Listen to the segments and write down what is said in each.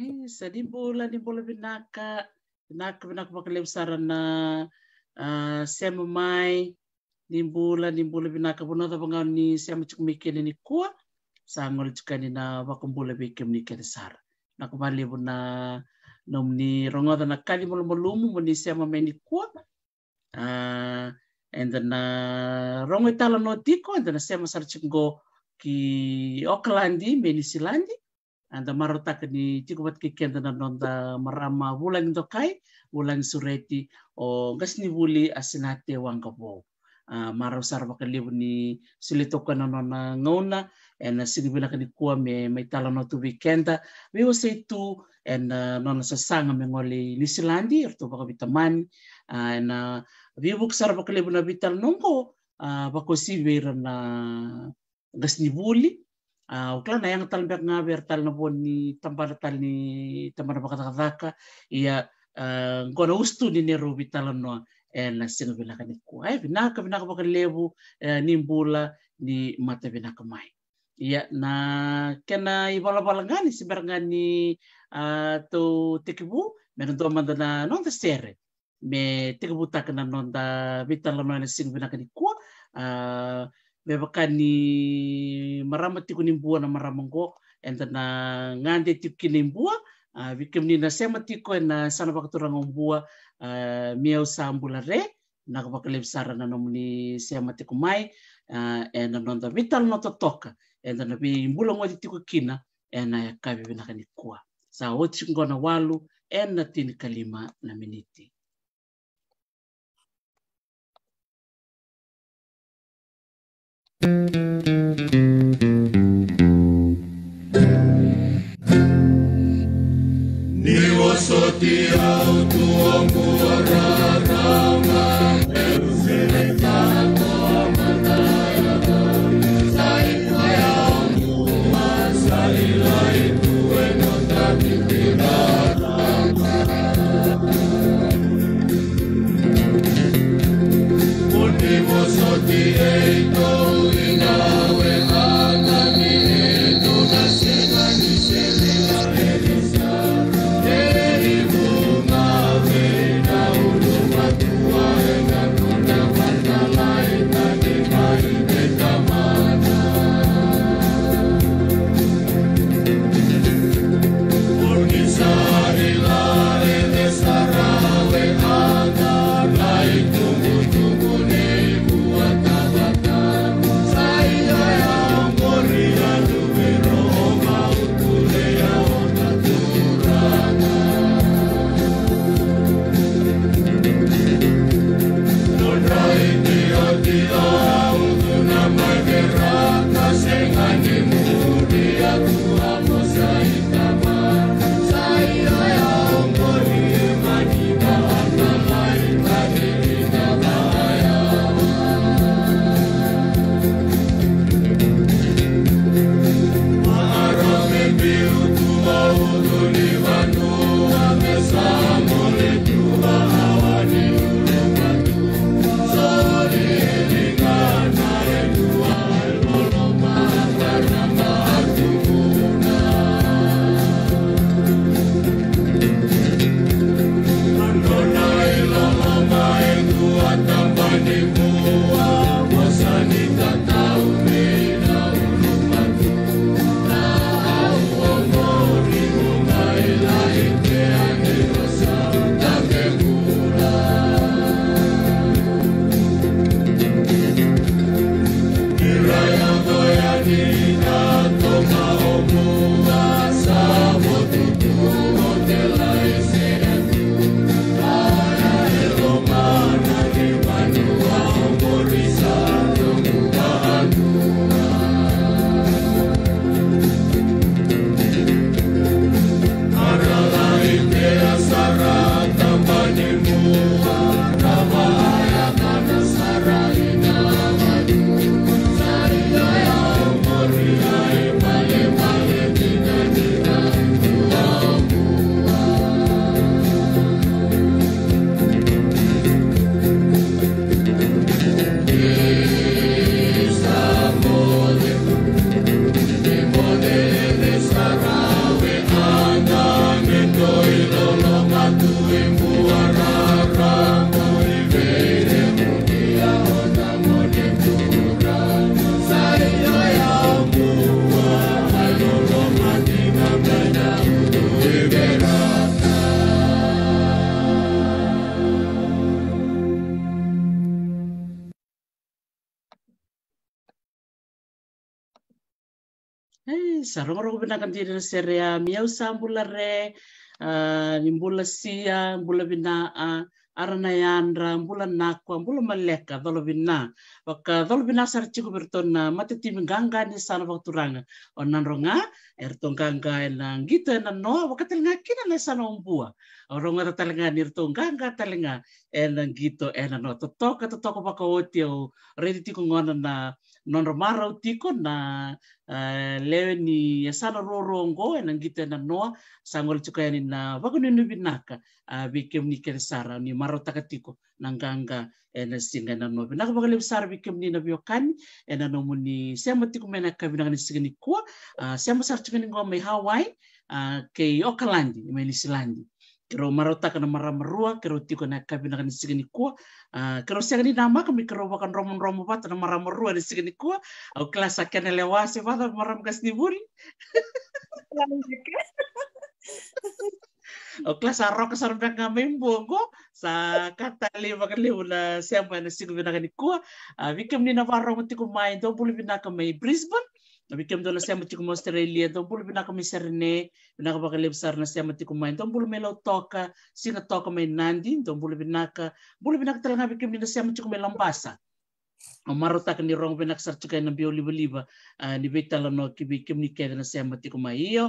Isa di bola, di bola binaka. Binaka, binaka makalem sarana uh, eh, sema mai. Di bola, di bola binaka. Buna tabangau ni sema cuk mikene ni kua. Sangol ni na bola bikem ni kere sara. Nakumali buna nom ni rongoda na kali molo molumu mu ni sema mai ni kua. Uh, eh, and then uh, eh, rongo itala no tiko, and then sema sarchik go ki Aucklandi, Menisilandi. and the marotak ni chikubat ki kenda na nonda marama wulang dokai wulang sureti o gasni wuli asinate wangkapo uh, ah, maraw sarwa kaliw ni silito ka na na ngauna and uh, sinibila ka ni kuwa me may talo na tuwi kenda we will say two and uh, nona sa sanga me ngoli ni silandi erto baka bitaman uh, ah, and uh, we will sarwa kaliw na bital nongko uh, bako si na gasni wuli uklan ah, yang tal bek ber tal na ni tambar tal ni tambar kata ia ah, gona ustu ni neru bitalon no na singa binaka ni ku ai ah, na ka baka lebu ni mbula ni mata ka mai ia na kena bala ngani si berangani to tekibu meron to Amanda na non ta sere me tekibu takana non da vitala no na singa binaka ni ku bebakani marama tiku nimbua na maramango enta na ngande tiku ah, kinimbua uh, vikimni nasema tiko na sana pakaturangombua uh, ah, miau sambulare na kapakalebisara na nomni sema tiku mai uh, ah, ena nonda vital no totoka enta na bimbula ngodi tiku kina ena ya kabi vinakanikuwa sa wotisikungona walu ena tini kalima na miniti 你我说的有多？sarongo be na kanti na serea miau sa bula re nimbula sia mbula bina arana yandra mbula nakwa mbula maleka dolo bina waka dolo bina sar ciku bertona mate timi gangga ni sana vakturanga onan ronga ertong gangga ena gitu enan no waka telinga kina na sana umbua ronga telinga ni ertong gangga telinga elang gitu enan no totoka totoko baka otio ready tiko ngona na nonro mara utiko na uh, eh, leo ni yasana rorongo enangite na noa sangol chukayani na wakunenu binaka uh, ah, bikem ni keresara ni maro takatiko nanganga ena eh, singa na noa binaka wakale bisara bikem ni na biokani ena eh, nomu ni sema tiku mena kabinaka ni singa ni kuwa uh, ah, sema sarchukani ngoma i Hawaii ah, kei Okalandi, imeilisilandi kero taka na mara marua kero tiko na kapi na kani sigini kua ah, kero siang ni nama kami kero wakan romon romo bata na mara marua ni sigini kua au klasa akan lewa se mara mkas ni buri au klasa arok kasar bang sa kata le wakan le wala siapa na sigini na kana kua vikam ah, ni na waro tiko main do buli bina kami Brisbane Nabikiam dola siya mati kumo Australia, to bulu bina kami serne, bina kapa kalib sarna siya mati main to bulu melo toka, singa toka main nandi, to bulu bina ka, bulu bina ka talaga bikiam mati lambasa. O marota ka ni rong bina ka sartu kayo ng biyo liba-liba, ni lano talano kibikiam ni kaya na siam mati iyo iyo,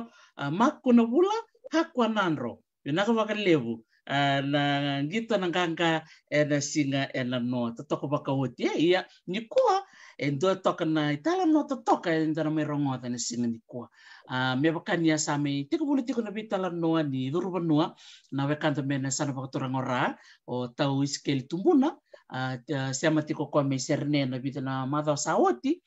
makuna bula, hakwa nanro, bina kapa kalibu, na gito kangka e na singa, e na no, tatoko baka iya, iya, ni en tua toka na itala no to toka en ya tana me rongo tana sina ni kua a ah, me bakan ya same tiko bulu tiko na bitala noa ni durba noa na we kanta me na sana pakatura ngora o tau iskel tumbuna a ah, siama tiko kwa me serne na bitana madha sawati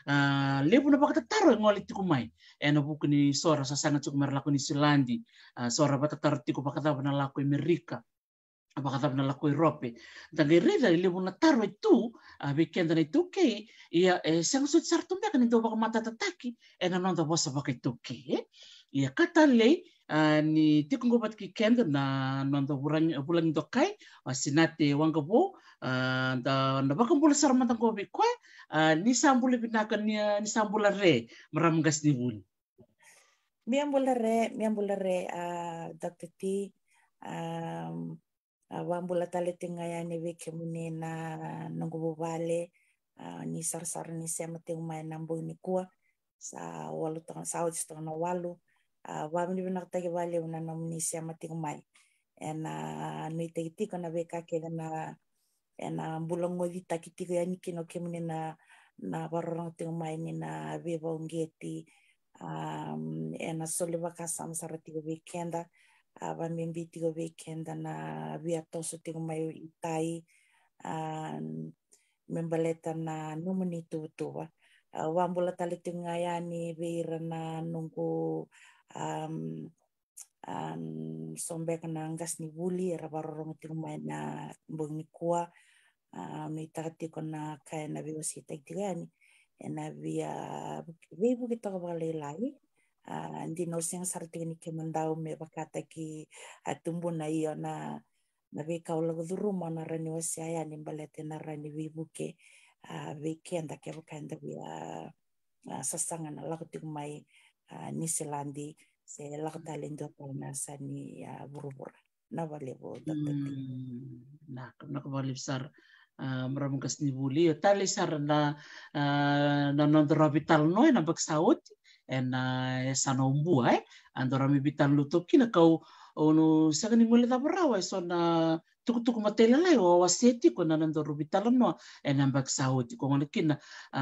Uh, lebu na bakatataro ah, e ngoli tiku mai ena buku ni sora sasanga cukumer laku ni silandi uh, sora bakatataro tiku bakataba na laku amerika e abakadab ah, iya, eh, eh, na lakoy rope. Dali reda ili mo na taro itu, bikin na itu ke, ia e sangasut sartumbe kan ito mata tataki e non wasa baka itu ke. Ia katalei, ah, ni tikung gobat ki kenda na nonda bulan dokai, ah, sinate wangabo, da na baka mbula saramata gobi kwe, ni sambule binaka ni sambula re, maramgas ni wuni. Miambulare, miambulare, uh, Dr. T, um, Ah, wambula ta tinga ya ni vekhe na nungu vuvale ni sarisari ni sema te umaya na kua sa walu tanga sa uji tanga na walu vamini ah, vina ta vale una na muni sema te umaya ena nui te tiko na veka ke na ena mbula ngodi ta tiko ya ni kino ke na varorong te umaya ni na veva ungeti ah, ena soli kasam sarati ko ena awa mimbiti go weekend na via toso tingo mai itai membaleta na numuni tutua wambula tali tinga ngayani veira na nunggu um, um, sombe na ngas ni wuli era barorong tingo mai na bung ni kua mi tati takati na kaya na vio sitek tiga yani ena via vebu kita ba lai uh, ah, ndi noseng sartini ke mandau me wakata ki atumbu ah, na iyo na na veka ola guduru mona rani wasi aya ni mbalete na rani vibuke uh, ah, veke anda ke wakanda wia uh, sasanga na lagu tigumai uh, ni selandi se lagu dalendo pona sa ni uh, burubura na wale bo datati mm, na na kawalip sar maramang kas ni buli tali sar na na nondrabital no na bagsaot ena sanombua e eh? andora mi pitan luto kina kau ono sakani mole eh? na e sona tukutuku matelelai o awaseti ko na nandoro pitalanoa e na baksaoti ah, ko ngana kina e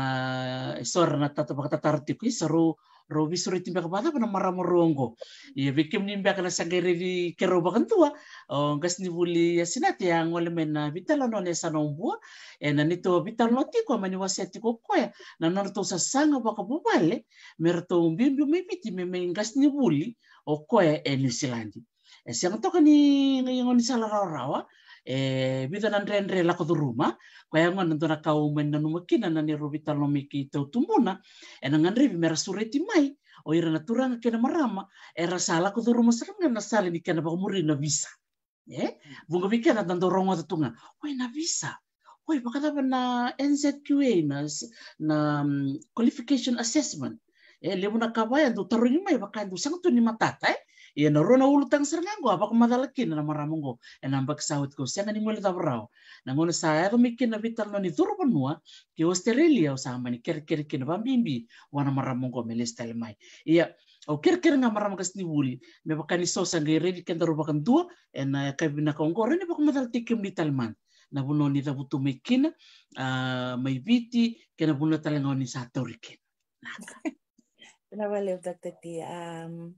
eh, sora na tata pakatatarati ko i saru Robi suri timbe apa? bata mara morongo Iya bikin nimbe kana sangere di kero bakan tua o ngas buli ya sinat ya, ole mena vitala no ne sanombua e na nito vitala no tiko mani koya na narto sa sanga baka bubale merto umbimbi mebiti meme ngas ni buli o koya e New Zealand e siang toka ni ngayon ni rawa Eh, bidan andreandre lakodhuruma kwayangon ntona kaumen nanumakina naniruvitalomiki teutumuna enanganre vimerasureti mai oira na turanga kena marama era sala kodhuruma saranga na sale nikena vakumuri na visa eh vunga vikena tandorongo tatunga oi na visa oi vakadava na nzqa na, na mm, qualification assessment e eh, levu na kavaya ndu tarongi mai vakai ndu sanga tuni matata eh ia Iano rona ulutang sernganggo apa kumadalaki na monggo e bak sahut ko siang ni mulita na ngono saya to mikin na vital noni ni turu panua ki Australia usah mani ker ker kin bambi wana maramongo melestel mai. Iya o ker ker nga mara kas ni wuli me bakani so sangai redi ken taru bakan tua e na e, kabina reni ni bakumadal tikim di talman. Na buno ni tabutu mekina mai viti kena buno talangoni satorik. Naka. Nawalev Dr. T. Um,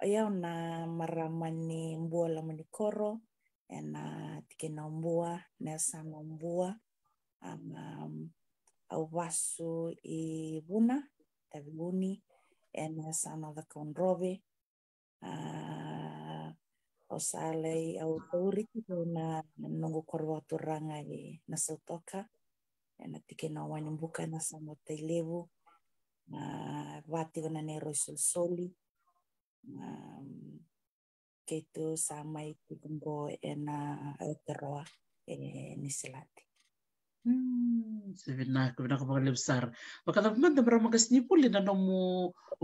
ea iya, na maramani mbua lamani koro ena tikinombua nesanombua ama auvasu i vuna taviguni ena sanodakaonrove o salai au tauriki na nongo korwa turanga i nasotoka ena tikinauani buka na samotailevu na vatigona ne kei tō sā mai ki kumbo e nā Aotearoa e Nisilati. Mm, sevina ko na ko mga lebsar. Baka na man dabra mga puli na nomu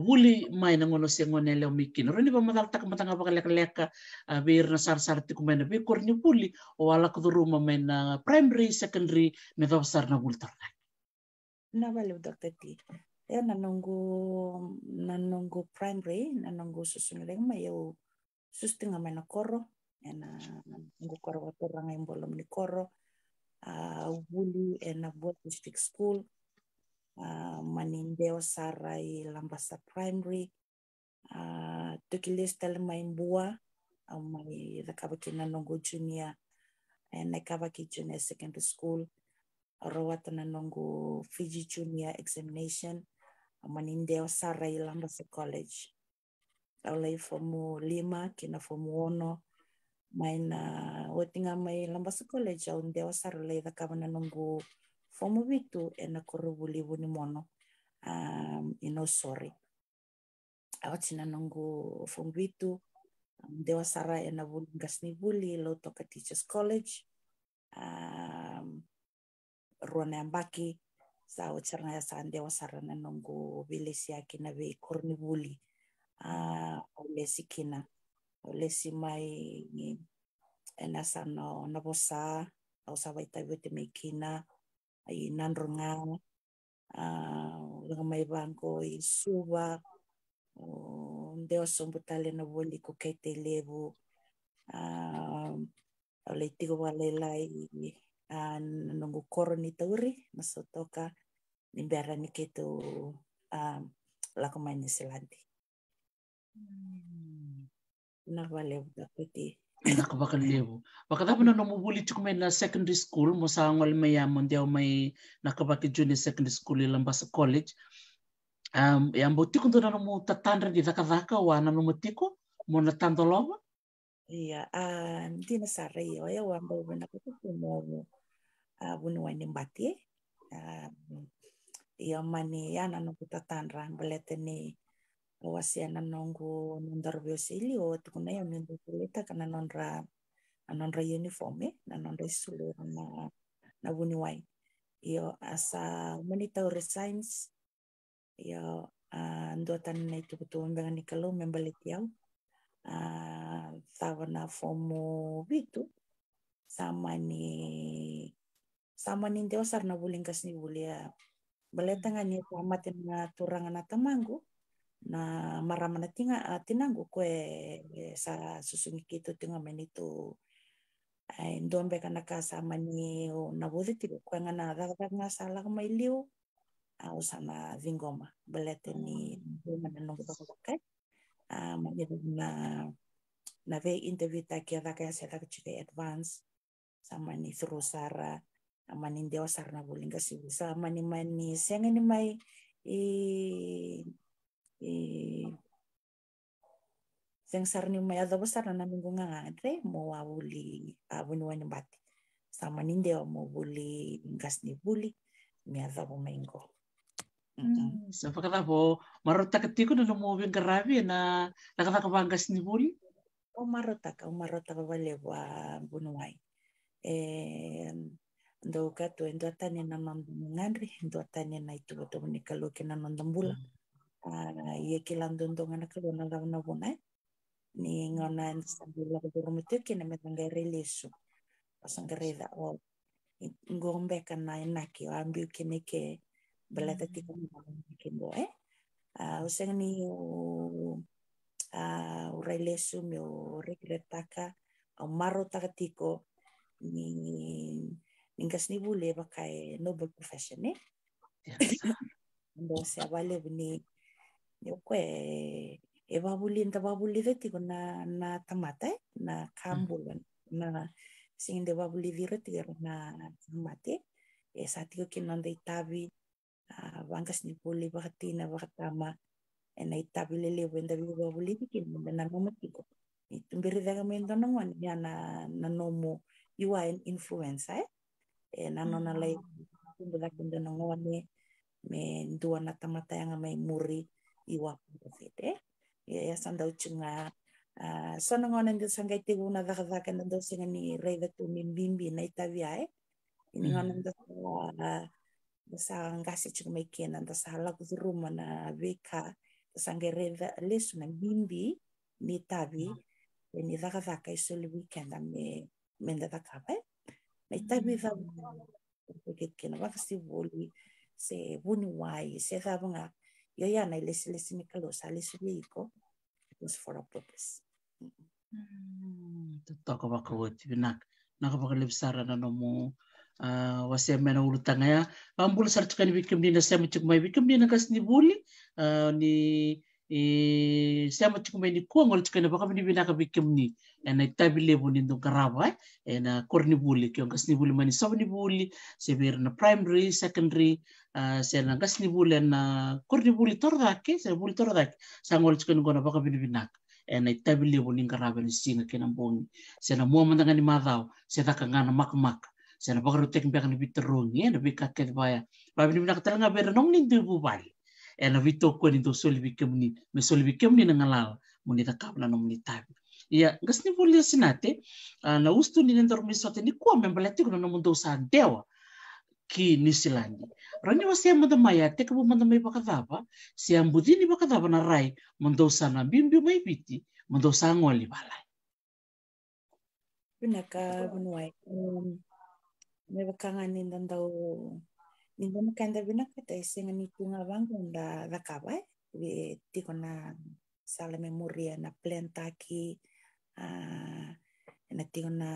wuli mai na ngono siya ngone leo mikin. Rani ba madalta ka matanga baka leka leka eh, bir na sar sar ti kumena bi ni nipuli o ala ko ruma men eh, primary secondary me sar na bultar. Na vale doctor ti. Ayan, nanunggo, nanunggo primary, nanunggo susungiling mayaw susti nga may na koro. Ayan, nanunggo koro watura nga yung bolom ni koro. Uh, Wuli and Abuat District School. Uh, Manindeo Saray Lambasa Primary. Uh, ah, Tukilis tal may buwa. Uh, may nakabaki nanunggo junior. And nakabaki junior secondary school. na nanunggo Fiji Junior Examination. amanindeo sara i Lambeth College. Aulai fomu lima kina fomu ono maina wetinga mai Lambeth College au ndeo sara lai dhakamana nungu fomu vitu ena korubu livu ni mono um, ino sori Au tina nungu fomu vitu ndewa sara ena vuli gasni vuli lo toka Teachers College. Um, ruana ambaki ya ಸಾವಚರಣ ಸಾಂದೇವ ಸರನ ನಂಗು ಬೆಲೆಸಿ ಹಾಕಿನ ಬೇಕೊರ್ನಿ ಬೂಲಿ ಆ ಅವಲೆಸಿಕಿನ ಅವಲೆಸಿ ಮೈ ena sano na bosa au sa vai tai te mekina ai nan runga a runga mai banko i suba o deo sombutale na boli ko kei levu a o le tigo ah, wale lai uh, nunggu koro ni tauri masotoka ni bera ni ketu um, ah, lako mai ni silandi hmm. Nak vale dapati na ka lebu baka dapu na buli secondary school mo sa maya me mai junior secondary school i lambasa college um ya mbo tiku ndo na nomu tatandra di daka daka wa na tiku iya, a tina sarrei oe o ambo wena kuku kumo a wunu wani mbati. mani ana no rang belete ni wasi ana nonggu nondar bio seili o tukuna ya mendo oh, ya, kulita kana nonra nonra uniforme na nonra isulu na ya, na nah, nah, wunu wai. Iya, asa manita o resigns iya, ah, ndoa tanu na itu kutu membengan ikalau membeleti ya. au. Ah, zavana fomo vito samany samany indeo bulia ya. volengasy hmm. vola voletagna amatina tena turanga na tamangu na mana tina ah, tinango kue sa susunikitu tinga manitu ndombe kana ka samani na wudi tiga kue ngana sala kama mailiu au sama vingoma bolete ni hmm. mana nunggu bakai ah, manidagna Nah, ve interview takia vaka ke chike advance samani through sara amani ndeo sara na bulinga sibu samani mani senga ni mai e e seng sara ni mai adabo sara na mingu nga tre mo wa buli ah, wani bati samani ndeo mo buli ngas ni buli mi adabo maingo Mm. Hmm, Sa pagkatapos, marotakatiko na lumuwi ang karabi na nakatakabangas ni Buli. Omarota umarotaka walewa bunuai eh ndo endo ndo atane na mamangandri ndo atane na itu boto menikalo kena nondambula mm. ah ye kilando ndo ngana kalo na launa bona ni ngona nsambula bodorumitu kena metangare lesu pasangareda o ngombe kana enaki ambi kene ke belata tikumbo eh ah useng ni uh, ah, urailesu me o rekiretaka au maro takatiko ni ningas ni bule bakai noble profession ne ndo se avale ni yo kwe e babuli nda babuli vetiko na na tamata eh? na kambula mm. na sing de babuli viretiro na tamate eh? e satiko kinonde itabi uh, ah, vangas ni bule bakatina bakatama wenda enaitavilelevu endaviuvavulivikile munda nanomutiko itumbirizaga mwinto nong'wani yana na you are an influencer eh? e, nanona mm -hmm. like kumbuza kindo nong'wani me na tamata yanga mai muri iwa pete eh? ya sanda uchunga uh, ah, so nong'ona ndio sanga itiguna dhakadhaka ndio singa ni reida tu ni mbimbi na itavia eh? ini ng'ona ndio uh, sa ngasi chikuma ikena ndio sa la kuzuruma na vika zangereva lesona mimbi ni mm. eh, ny vakavaka iso le weekend ame menda vakava e maitavy vaketikena vava si voli se vuni wai se vavanga yo yana ilesi lesi mikalosa lesi veiko was for mm, a purpose tataka vakawati vinaka nakavakalevsarana nomo ah, wasemena ulutanga ya vambulu sartukani vikimdina semutikumai vikimdina kasni vuli ny kuang orang cuman apa kami baka vinivinaka avy amin'ny ena lebo eh? ni do garaba ena kornibuli kio gasnibuli mani sobnibuli na primary secondary na sena gasnibuli ena buli tordake sebuli tordake sangolatsiko ni gona baka bina ena tabilebo ni garaba ni singa kena mbongi sena mua mandangani madhao sedaka ngana makmaka sena baka rutek mbaka ni bitarongi ena bikakete baya babi ni binaka talanga bera nong ni ndu bubali ena vito ko do soli bikam ni me soli bikam ni muni ta kap na nomni tabi. ia gas ni iya, voli sinate ah, na ustu ni nendor mi sote ni ko me balati ko na mundo sa dewa ki ni Ranyu Rani wa sia manda mai ate ya kabu manda mai bakadaba, sia mbudini bakadaba na rai, sa na bimbi mai biti, mando sa ngoli balai. Buna ka bunwai. Um, Ninguna kandabina kata isenga nipunga bangu da dakaba be eh? eh, tikona sala memoria na planta ki ah, na tikona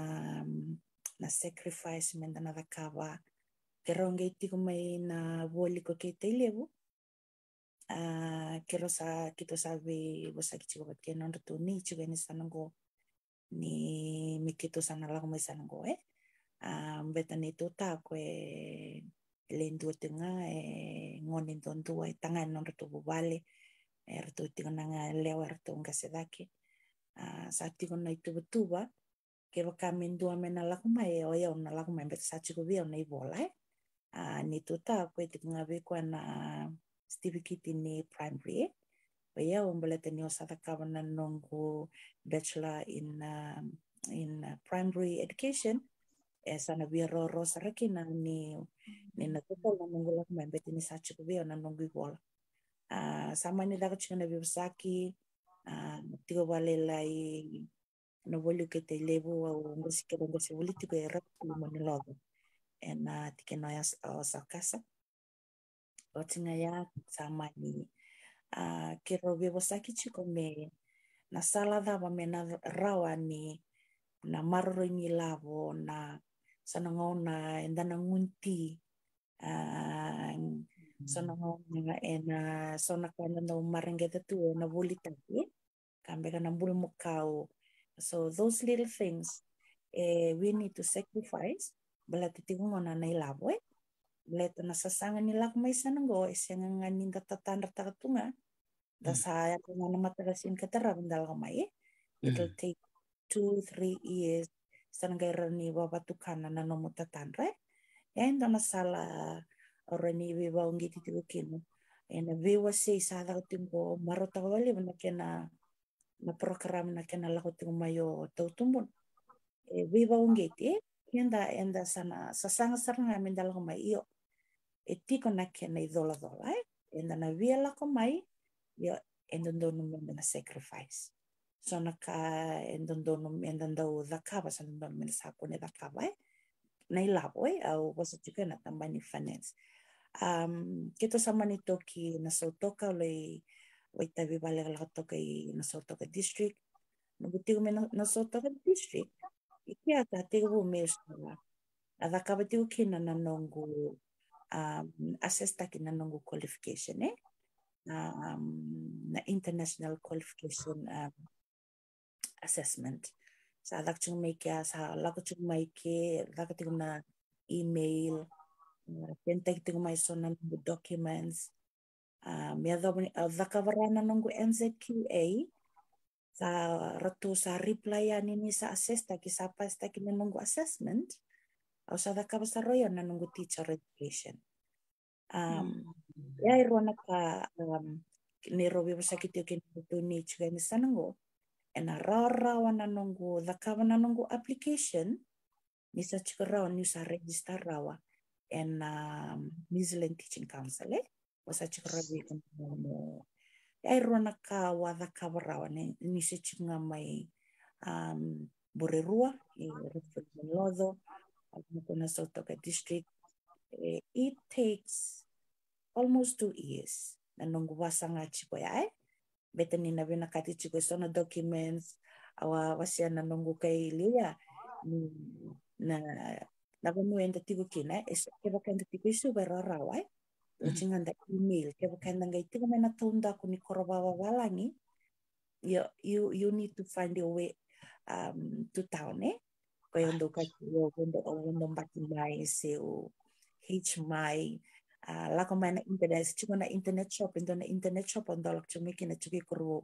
na sacrifice menda um na dakaba keronge itiko mai na boliko ke televo kero ah, sa kito sabe bosa kichi bobat ke non tu ni chu bene sanango ni mikito sanalago mai sanango eh beta ni tota lendu tenga e ngonen tontu e tangan non retu bubale e retu tinga leo retu ngasedake a sati na itu betuba kero kamen dua mena lakuma e oya ona lakuma embe sachi ko on ona ibola e a ni tuta ko e nga be ko na stibi kiti ni primary e oya ombele teni osada na nongo bachelor in um, in primary education esana bia ro ro saraki na ni ni na tupo na mungu la kumbe beti ni sachi ko bia na mungu igola sama ni daga chinga bi saki tiko ah, wale lai na volu ke te wa a ngo si ke ngo se voli tigo era ku moni logo ena tike na ya sakasa o tinga ya sama ni a ke ro bi saki chiko me na salada wa mena rawa ni na maroro ni lavo na sa nangona and then nangunti ang so mm. nangona and uh, so nakana no marengeta tu na eh, bulita kambe kana bulmukao so those little things eh, we need to sacrifice bala titingona na ilabo eh leto nasasangan nila kung may sananggo eh, isang nga ninda tatanda takatunga mm. dasaya kung ano matagasin katarabandal kamay eh. it will mm. take two, three years sanangairani tukana na nomu tatanre e na masala orani viva ungi titiku kinu e na viva se isada tingo marota wali na kena na program na kena lako tingo mayo tumbun. e eh, viva ungi ti kenda enda sana sasanga saranga menda lako mai iyo e tiko na kena idola dola e enda na via lako mai iyo enda ndonu menda na sacrifice sona ka endodono endandau dakava sona dono mena sakone dakava e na ilavo e au wasa tuka na tambani finance um kito samani toki na sautoka ole waitavi vale la toka i na sautoka district no butigo mena na district i kia ta tegu me sona a dakava tiu kina na nongu um assess na nongu qualification e eh? um, na international qualification um, assessment. Sa alak chung may kya, sa alak chung may ke, alak na email, pentek tingum may so na documents. Mia dobni alak varana nungu NZQA, sa ratu sa reply ani ni sa assesta ki sa pa sta ki nungu assessment. Au sa alak sa royo na nungu teacher education. Um, hmm. ya irwana ka um, ni robi busa kitio kini tu ni chuga ni sanango. e nā rārawana nongo, na nongo application, nisa sa chika rawa ni register rawa e nā New um, Zealand Teaching Council, eh? wasa sa chika rawa i kama mo. Ai rona ka wa dhakawa rawa, ne, ni sa chika mai um, Borerua, i Rutherford Lodo, Mokona Sotoka District. It takes almost two years. Na nongo wasanga chiko ya, eh? na ninawena kati so na documents awa wasia na nungu kai lia ah. mm, na na ko muen tigo kina es ke ba kanda tigo isu ba rara wai o email ke ba kanda ngai tigo mena tonda ko ni koroba wa you you you need to find your way um to town eh ah. kaya yondo ka yo gondo o gondo mbaki mai se o h mai Ah, la kombaina internet chungo na internet shop ndo na internet shop on dolok chungo kina chuki kurwo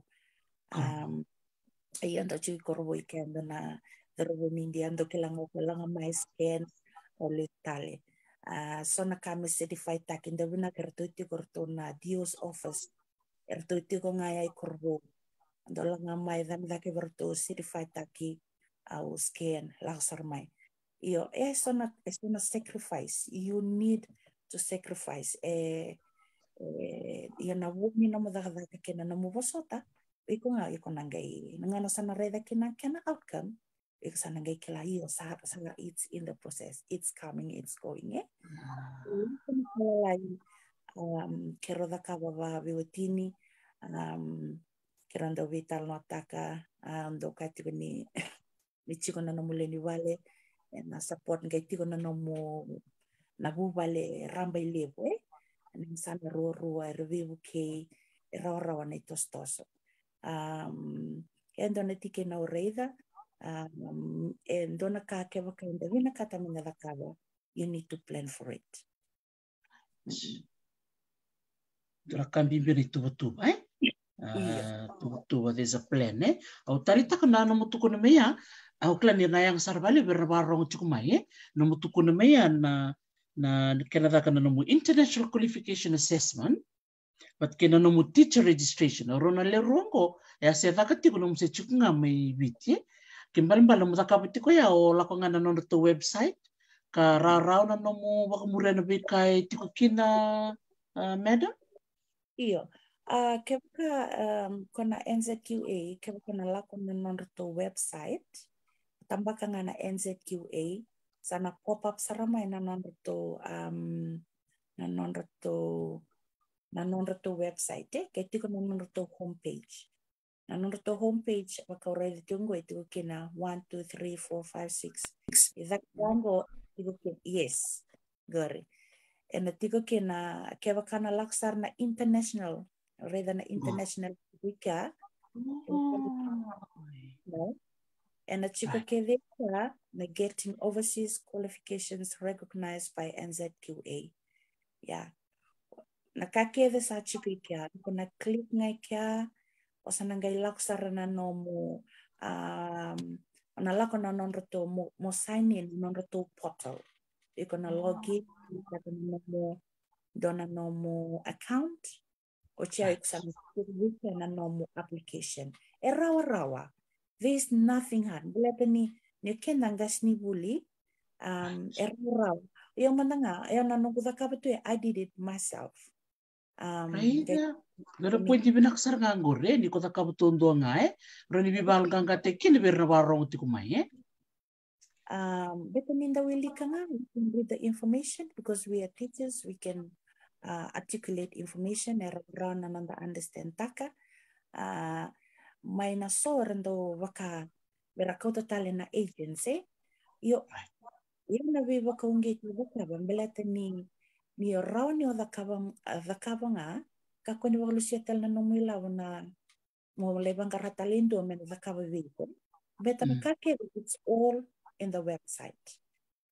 um ai ndo chuki kurwo ike ndo na dorobo mindi ko la nga my scan o le tale ah so na kami certified tak indo na ti kurto na Dios office ti ko nga ay kurwo ndo la nga may dami daki kurto certified taki au scan laksar mai iyo eh so na eh, so sacrifice you need to sacrifice e e ia na wumi no madagada ka kena na mubosota i ko nga ko nangai ngana sana reda kena kena outcome i ko sana ngai kila i o sa sa it's in the process it's coming it's going eh ah. um kero da ka baba biwetini um kero ndo vital no taka ndo um, kati ni ni chiko na no muleni wale na support ngai tiko na no mo na vuva le ramba ilevu e eh? ni musana ruarua e revivu kei e raoraoa nei tositoso um, e dona tike na oreica um, e dona kakeva kaidavina katamina you need to plan for it dora mm. kabibiri tuvatuva eh? Ah, iya. tuvatuva there's a plan Eh, au taritaka na eh? na mea, meia au klanina yang sarvali vera varongo tiku mai e na mutukuna meia na na kena kanadaka na nomo international qualification assessment but kena nomo teacher registration rona le rongo ya se daka tiko nomo se chukunga mai biti ke mbalimbala mo daka bitiko ya o la konga na to website ka ra rao na nomo waka murena be kai tiko kina uh, madam iyo Uh, ke um, kona NZQA, ke waka na lako na nono to website, tambaka nga na NZQA, sana pop-up saramay na nonreto um na nonreto na nonreto website eh kay tiko na nonreto homepage na nonreto homepage waka already tungo eh. itiko kina 1 2 3 4 5 6 is that tiko kina yes gore and tiko kina kewa kana laksar na international rather na mm. international wika ah. no and Achikwakedera getting overseas qualifications recognized by NZQA. Yeah. Na Nakakeve sa chipikia, kuna click ngai kya. osana ngai laksara na no mo, um, Na lako na non roto mo, mo sign in non roto portal. You gonna log in, you going no mo, dona no mo account, o chia exam, you can no mo application. E rawa rawa. There's nothing hard. Mula pa ni, ni kenangas ni buli, um, er, nga, eh. I did it myself. Um, Aida, nara po hindi binaksar nga gore, ni kudaka ba to ndo nga eh, rani bibal nga teki, ni birna barong ti kumay eh. Um, better minda willi ka nga, we can read the information because we are teachers, we can uh, articulate information, error na understand taka. Uh, mai na sorando waka berakota tale na agency Yo, io na vi waka unge te waka bambelata ni ni rao ni o dhakavanga ka kone wakalusia tale na nomuila una mo le bangara talendo men dhakava viko beta mm. kake it's all in the website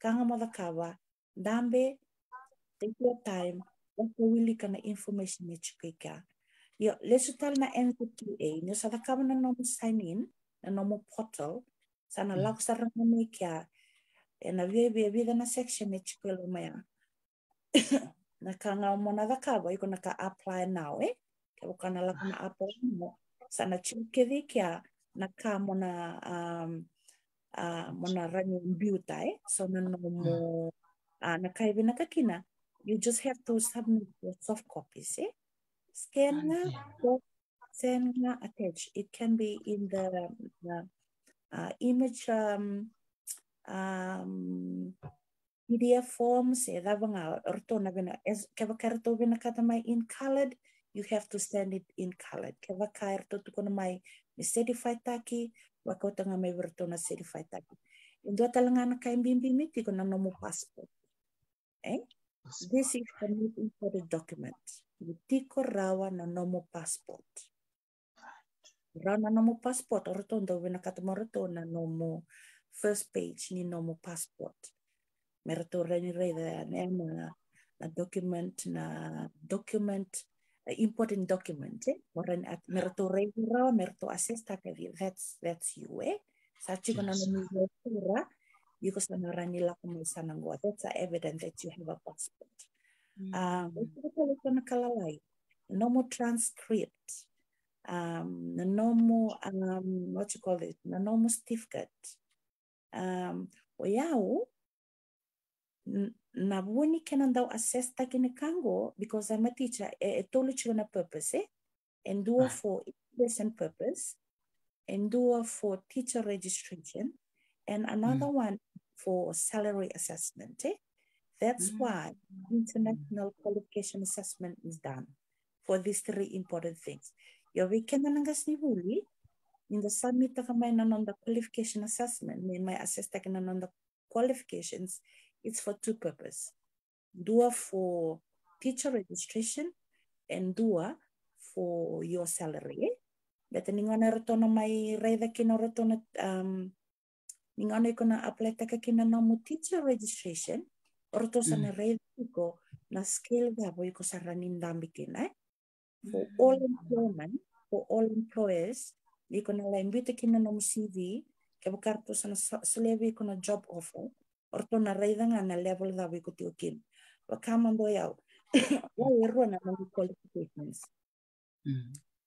kanga mo dhakava dambe take your time waka wili kana information ni chukika ya le sutal na NVPA, nyo sa kama na nomo sign in, na nomo portal, sana mm. lak sa ramone kia, e na vye vye vye na section ni chipelo mea. na ka ngā mona dhakawa, iko na ka apply now, eh? Kia waka na lak na apply mo, sana chikevi kia, na ka na um, uh, mona rangi mbiuta, eh? So na nomo, mm. uh, na kaivi na kakina, you just have to submit your soft copies, eh? Scanner, scanner attached. It can be in the, the uh, image um, um, PDF form, say that one uh, orto na bina as kava karto bina in colored, you have to send it in colored. Kava karto tukono mai ni certified taki, wakota nga mai orto na certified taki. Indo talaga na kain bimbimi tiko na nomu passport. Eh? This is the need for the document. Butiko rawa na nomo passport. Rawa na nomo passport, ora tonda wena katamora na nomo first page ni nomo passport. Mera to reni reida na, na document na document uh, important document eh moran at mera to reida mera to that's that's you eh. Sa chigo na nomo reida because na rani la kumisa nangwa that's evidence that you have a passport. Mm. Um, no more transcript, um, no more, um, what you call it, no normal certificate. Um, oyao, nabuni kenandau assess a kango because I'm a teacher, e tolu chilona purpose, eh? and do ah. for lesson purpose, and do for teacher registration, and another mm. one for salary assessment. Eh? That's mm why international qualification assessment is done for these three important things. Your weekend nangas ni in the summit of my on the qualification assessment, may my assess ka on the qualifications, it's for two purposes. Dua for teacher registration and dua for your salary. But ningo na retono may reda kina retono um, ningo na kona apply taka kina namu teacher registration ortosana mm. rediko na skill ga boy ko saranin dambitin eh for all employment for all employers di ko na lembi te kina nom CV ke bukarto sana slevi ko na job offer orto na reda nga na level da boy ko tiukin wa kama boy au wa erro na qualifications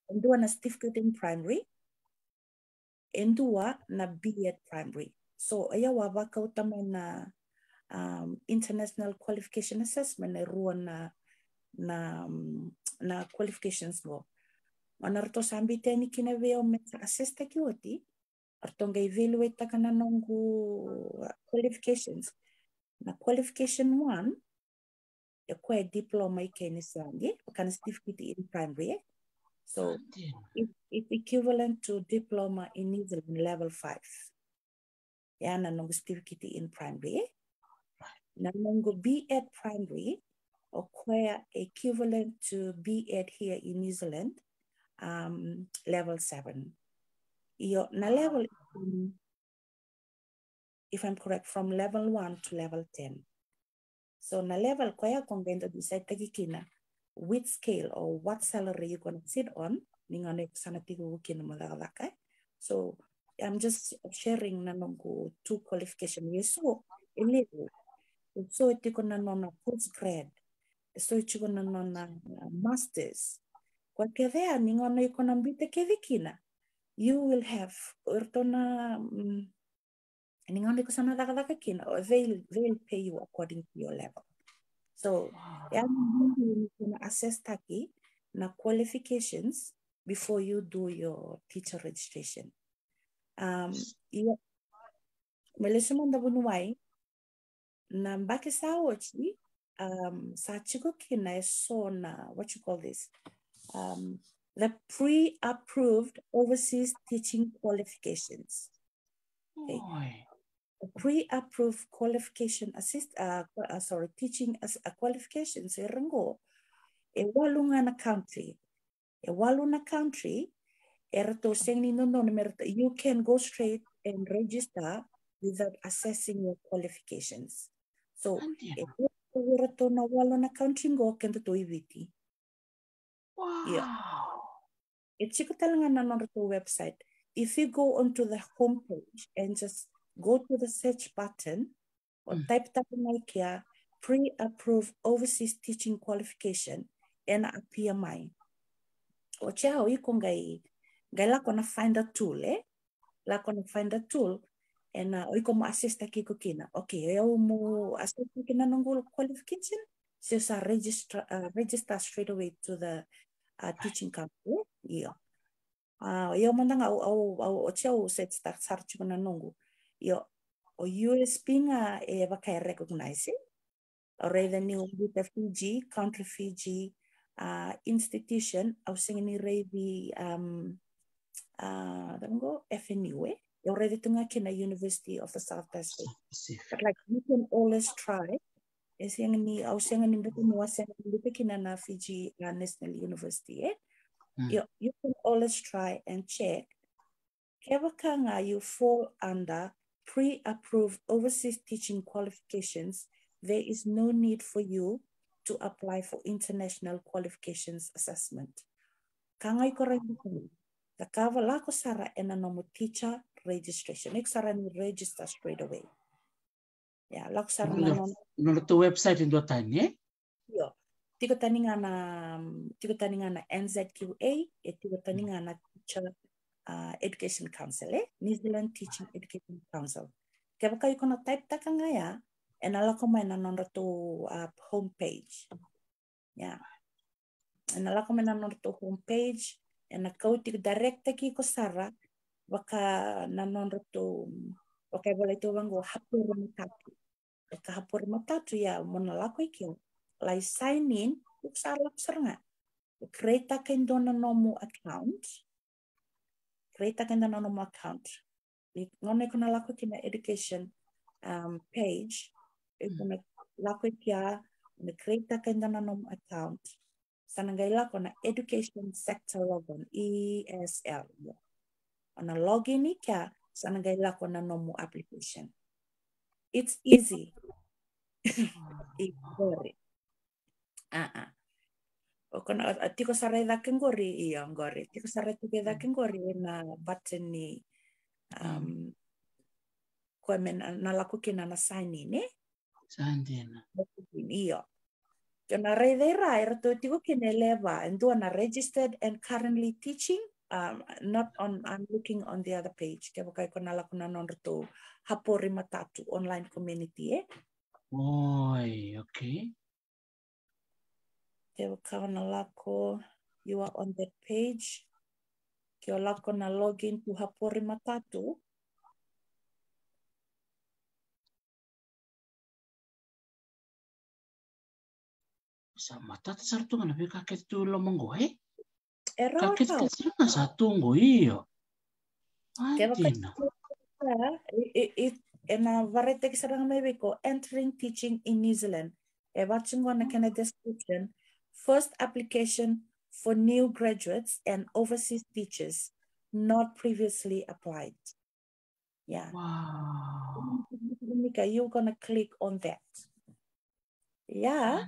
and do na certificate in primary and do na B at primary so ayaw wa ba ka utamay na um, international qualification assessment e rua na na um, na qualifications go ona rto sambi teni kina veo me assesta ki oti rto ngai evaluate kana nongu uh, qualifications na qualification 1 e kwa e diploma i e keni sangi e kana certificate in primary so it, it's equivalent to diploma in New Zealand level 5 yana nongu certificate in primary na longo B.Ed primary acquire equivalent to B.Ed here in New Zealand, um, level seven. Your, na level, if I'm correct, from level one to level 10. So na level kwaya kongendo decide takikina which scale or what salary you're gonna sit on, ningane sanatigo So I'm just sharing nanongo two qualification yeso so tikona a postgrad so chikona nona masters kwa kedea ningono ikona mbite kedikina you will have ortona um, mm, ningono ikosana dakadaka kina or they'll, they'll pay you according to your level so yani kuna assess taki na qualifications before you do your teacher registration um yeah melesimo ndabunuwai na mbaki sawochi um sona what you call this um, the pre-approved overseas teaching qualifications okay. pre-approved qualification assist uh, uh, sorry teaching as a uh, qualification so rengo e walungana country e waluna country erto sengni no no you can go straight and register without assessing your qualifications so το να βάλω ένα counting και το EVT. Wow. Yeah. It's you can on website. If you go onto the homepage and just go to the search button or mm. type Tabanaikia pre-approved overseas teaching qualification and a PMI. O chao iko ngai na find a tool eh? Lako na find a tool ena oi komo assist aki ko okay eu mo assist na nangul qualification so sa register uh, ah, register straight away to the uh, teaching company yeah ah uh, eu mandanga au au au o cheu set start sarchu na nungu yo o USP nga e eh, va kai recognize already the new with Fiji country Fiji uh, institution au ni rei um uh, go FNU eh? You're Euredetunga the University of the South Pacific. But like you can always try. Esenga ni au senga ni mbeku mwa senga ni mbeku na Fiji National University. Eh? You, hmm. you can always try and check. Kebakanga you fall under pre-approved overseas teaching qualifications. There is no need for you to apply for international qualifications assessment. Kanga iko rangi the cover lako sara ena nomu teacher registration. Make you register straight away. Ya, laksan Menurut to website dot time, tanya? Yo, iya. tiga tani na tiga tani na NZQA, ya, e tiga tani ngana hmm. Teacher uh, Education Council, eh? New Zealand Teaching Education Council. Kaya kayo ko na type ta kanga ya, and ala ko may nanonra to uh, homepage. Yeah. And ala ko may nanonra to homepage, and ako tig direct ki ko Sarah waka nanon rutu waka bole tu banggo hapur matatu waka hapur matatu ya mona lako iki lai sign in uk salak sernga create kendona nomu account create a kendona nomu account ngone kona lako kina education um, page e hmm. kona lako ikia ya, na create a kendona nomu account sana gaila na education sector logon ESL yeah. ona log in ika sananga ila kona normal application it's easy it's very ah ah okona tiko sare da kengori i ngori tiko sare tuke da kengori na button ni um mm. kwa men na lako kina na sign in eh sign in iyo Yo na reidera era to tiko kine leva and do na registered and currently teaching um, not on I'm looking on the other page ke kaya ko nala kuna non to hapori matatu online community eh oi okay ke kaya nala ko you are on that page ke ola ko na login to hapori matatu Sa mata tsartu ngana be kaket tu lo eh error. satu hiyo. ena varete sarang mebiko entering teaching in New Zealand. E eh, watching na the description, first application for new graduates and overseas teachers not previously applied. Yeah. Wow. You're gonna click on that. Yeah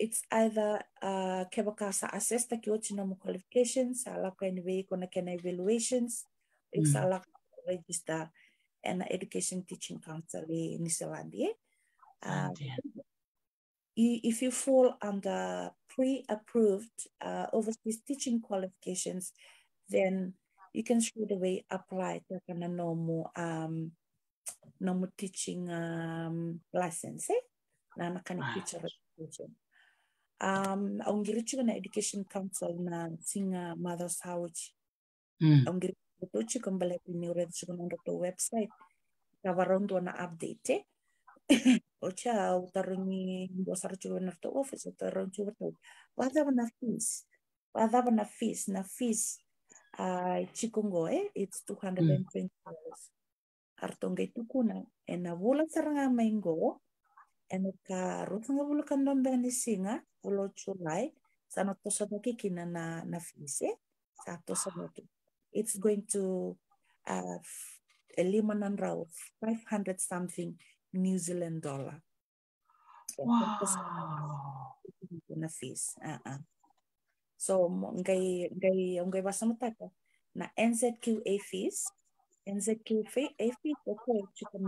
it's either uh, kebaka sa assess takioti na qualifications, alak and anyway kona kena evaluations, it's mm. alak register and education teaching council in New Zealand. Eh? Ah, um, if you fall under pre-approved uh, overseas teaching qualifications, then you can straight away apply to a normal um, normal teaching um, license, eh? Wow. Ah. teacher education. um na education council na singa mothers house mm. to ni na ndoto website ka na update ocha na bosarchivenorto office to vadhava na fees vadhava na fees na fees uh, eh it's 220 hmm. dollars mm. artonge tukuna ena vula saranga maingo enoka rutanga bulukan lombe ni singa ulo chulai sano tosodoki kina na na fise sa to tosodoki it's going to uh limon and raw 500 something New Zealand dollar wow na fees a a so ngay ngay ngay basa mo taka na ah, NZQA fees NZQA fees okay chika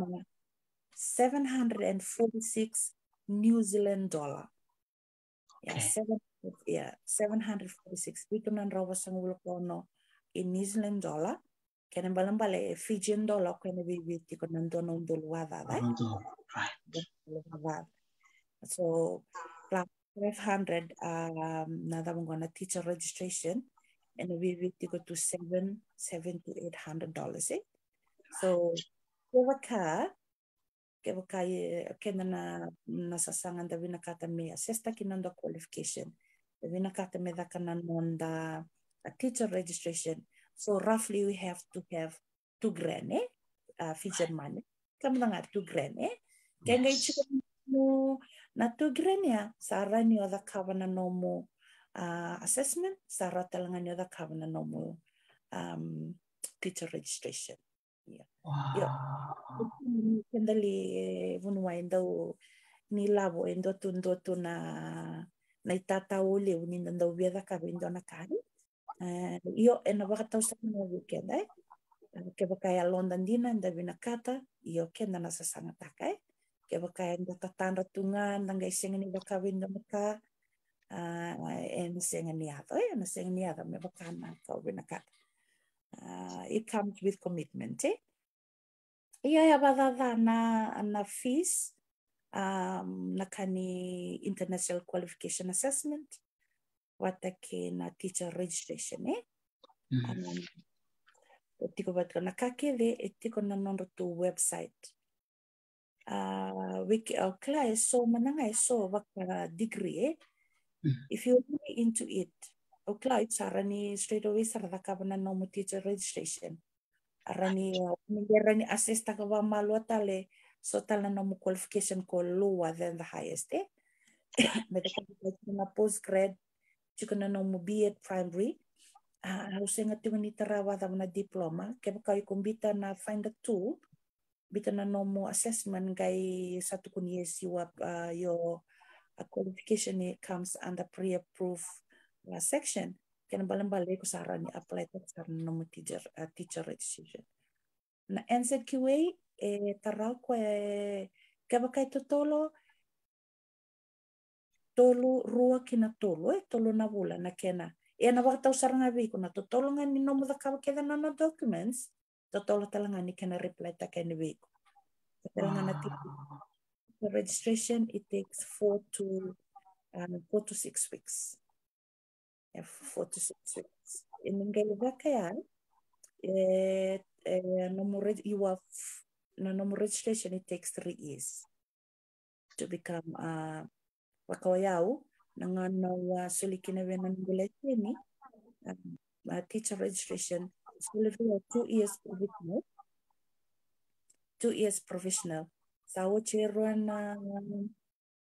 746 New Zealand dollar. Okay. Yeah, seven, yeah, 746. Bitunan rawa sa ngulukono in New Zealand dollar. Kaya nang balang bale, eh, Fijian dollar kaya nabibiti ko nandun ang dulwada. Right? So, plus 500 um, na dapat ko na teacher registration and we nabibiti ko to 7, 7 to 800 dollars. Eh? So, kaya ka, ke kena na mana na sasanga da vina kata me assesta ki nanda qualification da wina kata me da kana nanda a teacher registration so roughly we have to have two grand eh uh, Fijian money kama nga two grand eh kenga yes. ichika mo na two grand ya sara ni oda kawana no mo uh, assessment sara talanga ni oda kawana no mo um, teacher registration Iya, iya vanua e dau ni lavo e dotodoto na na itatao leu ni na dau viacakave do na kari io e na vakatausakanavu keda e ke vakaya londa dina da vinakata io keda na sasaga taka e ke vakaya da tatadra tuga da gai segani vakave do na ka e na segani ava e na segani ava me vakana kau vinakata Uh, it comes with commitment. Eh? Ia e awadadha na, na fees, um, na kani international qualification assessment, watake na teacher registration. Eh? Mm. Um, tiko batka na kakeve, e tiko na nondo website. Uh, ah, wiki au so mananga so waka degree eh? Mm. If you're into it, o cloud arani straight away sarada ka bana normal teacher registration arani ah. rani assess ta ka ba malua tale so tala normal qualification ko lower than the highest eh me ka na post grad chukana be at primary Ah, au senga tu ni tarawa da na diploma ke ka kumbita na find the tool bita na normal assessment gai satu kunie siwa uh, your qualification comes under pre-approved Last section, kinabalimbali eh, ko sa aran ni apply to sa no teacher uh, teacher registration. Na NZQA eh taraw ko eh kabakay to tolo tolo rua kina tolo eh tolo na bula na kena e na eh, wakta usaranga vi kuna to tolo nga ni nomo da kawa keda na na documents to tolo talanga ni kena ah. reply ta kena vi ko talanga na the registration it takes four to um, four to six weeks يعني for 46 weeks المنقل ذاك يعني نمرد يوف نمرد it takes three years to become uh, um, a wakawayaw nangana wa sulikina vena nguletini uh, teacher registration sulivia two years professional. two years professional. sawo chirwana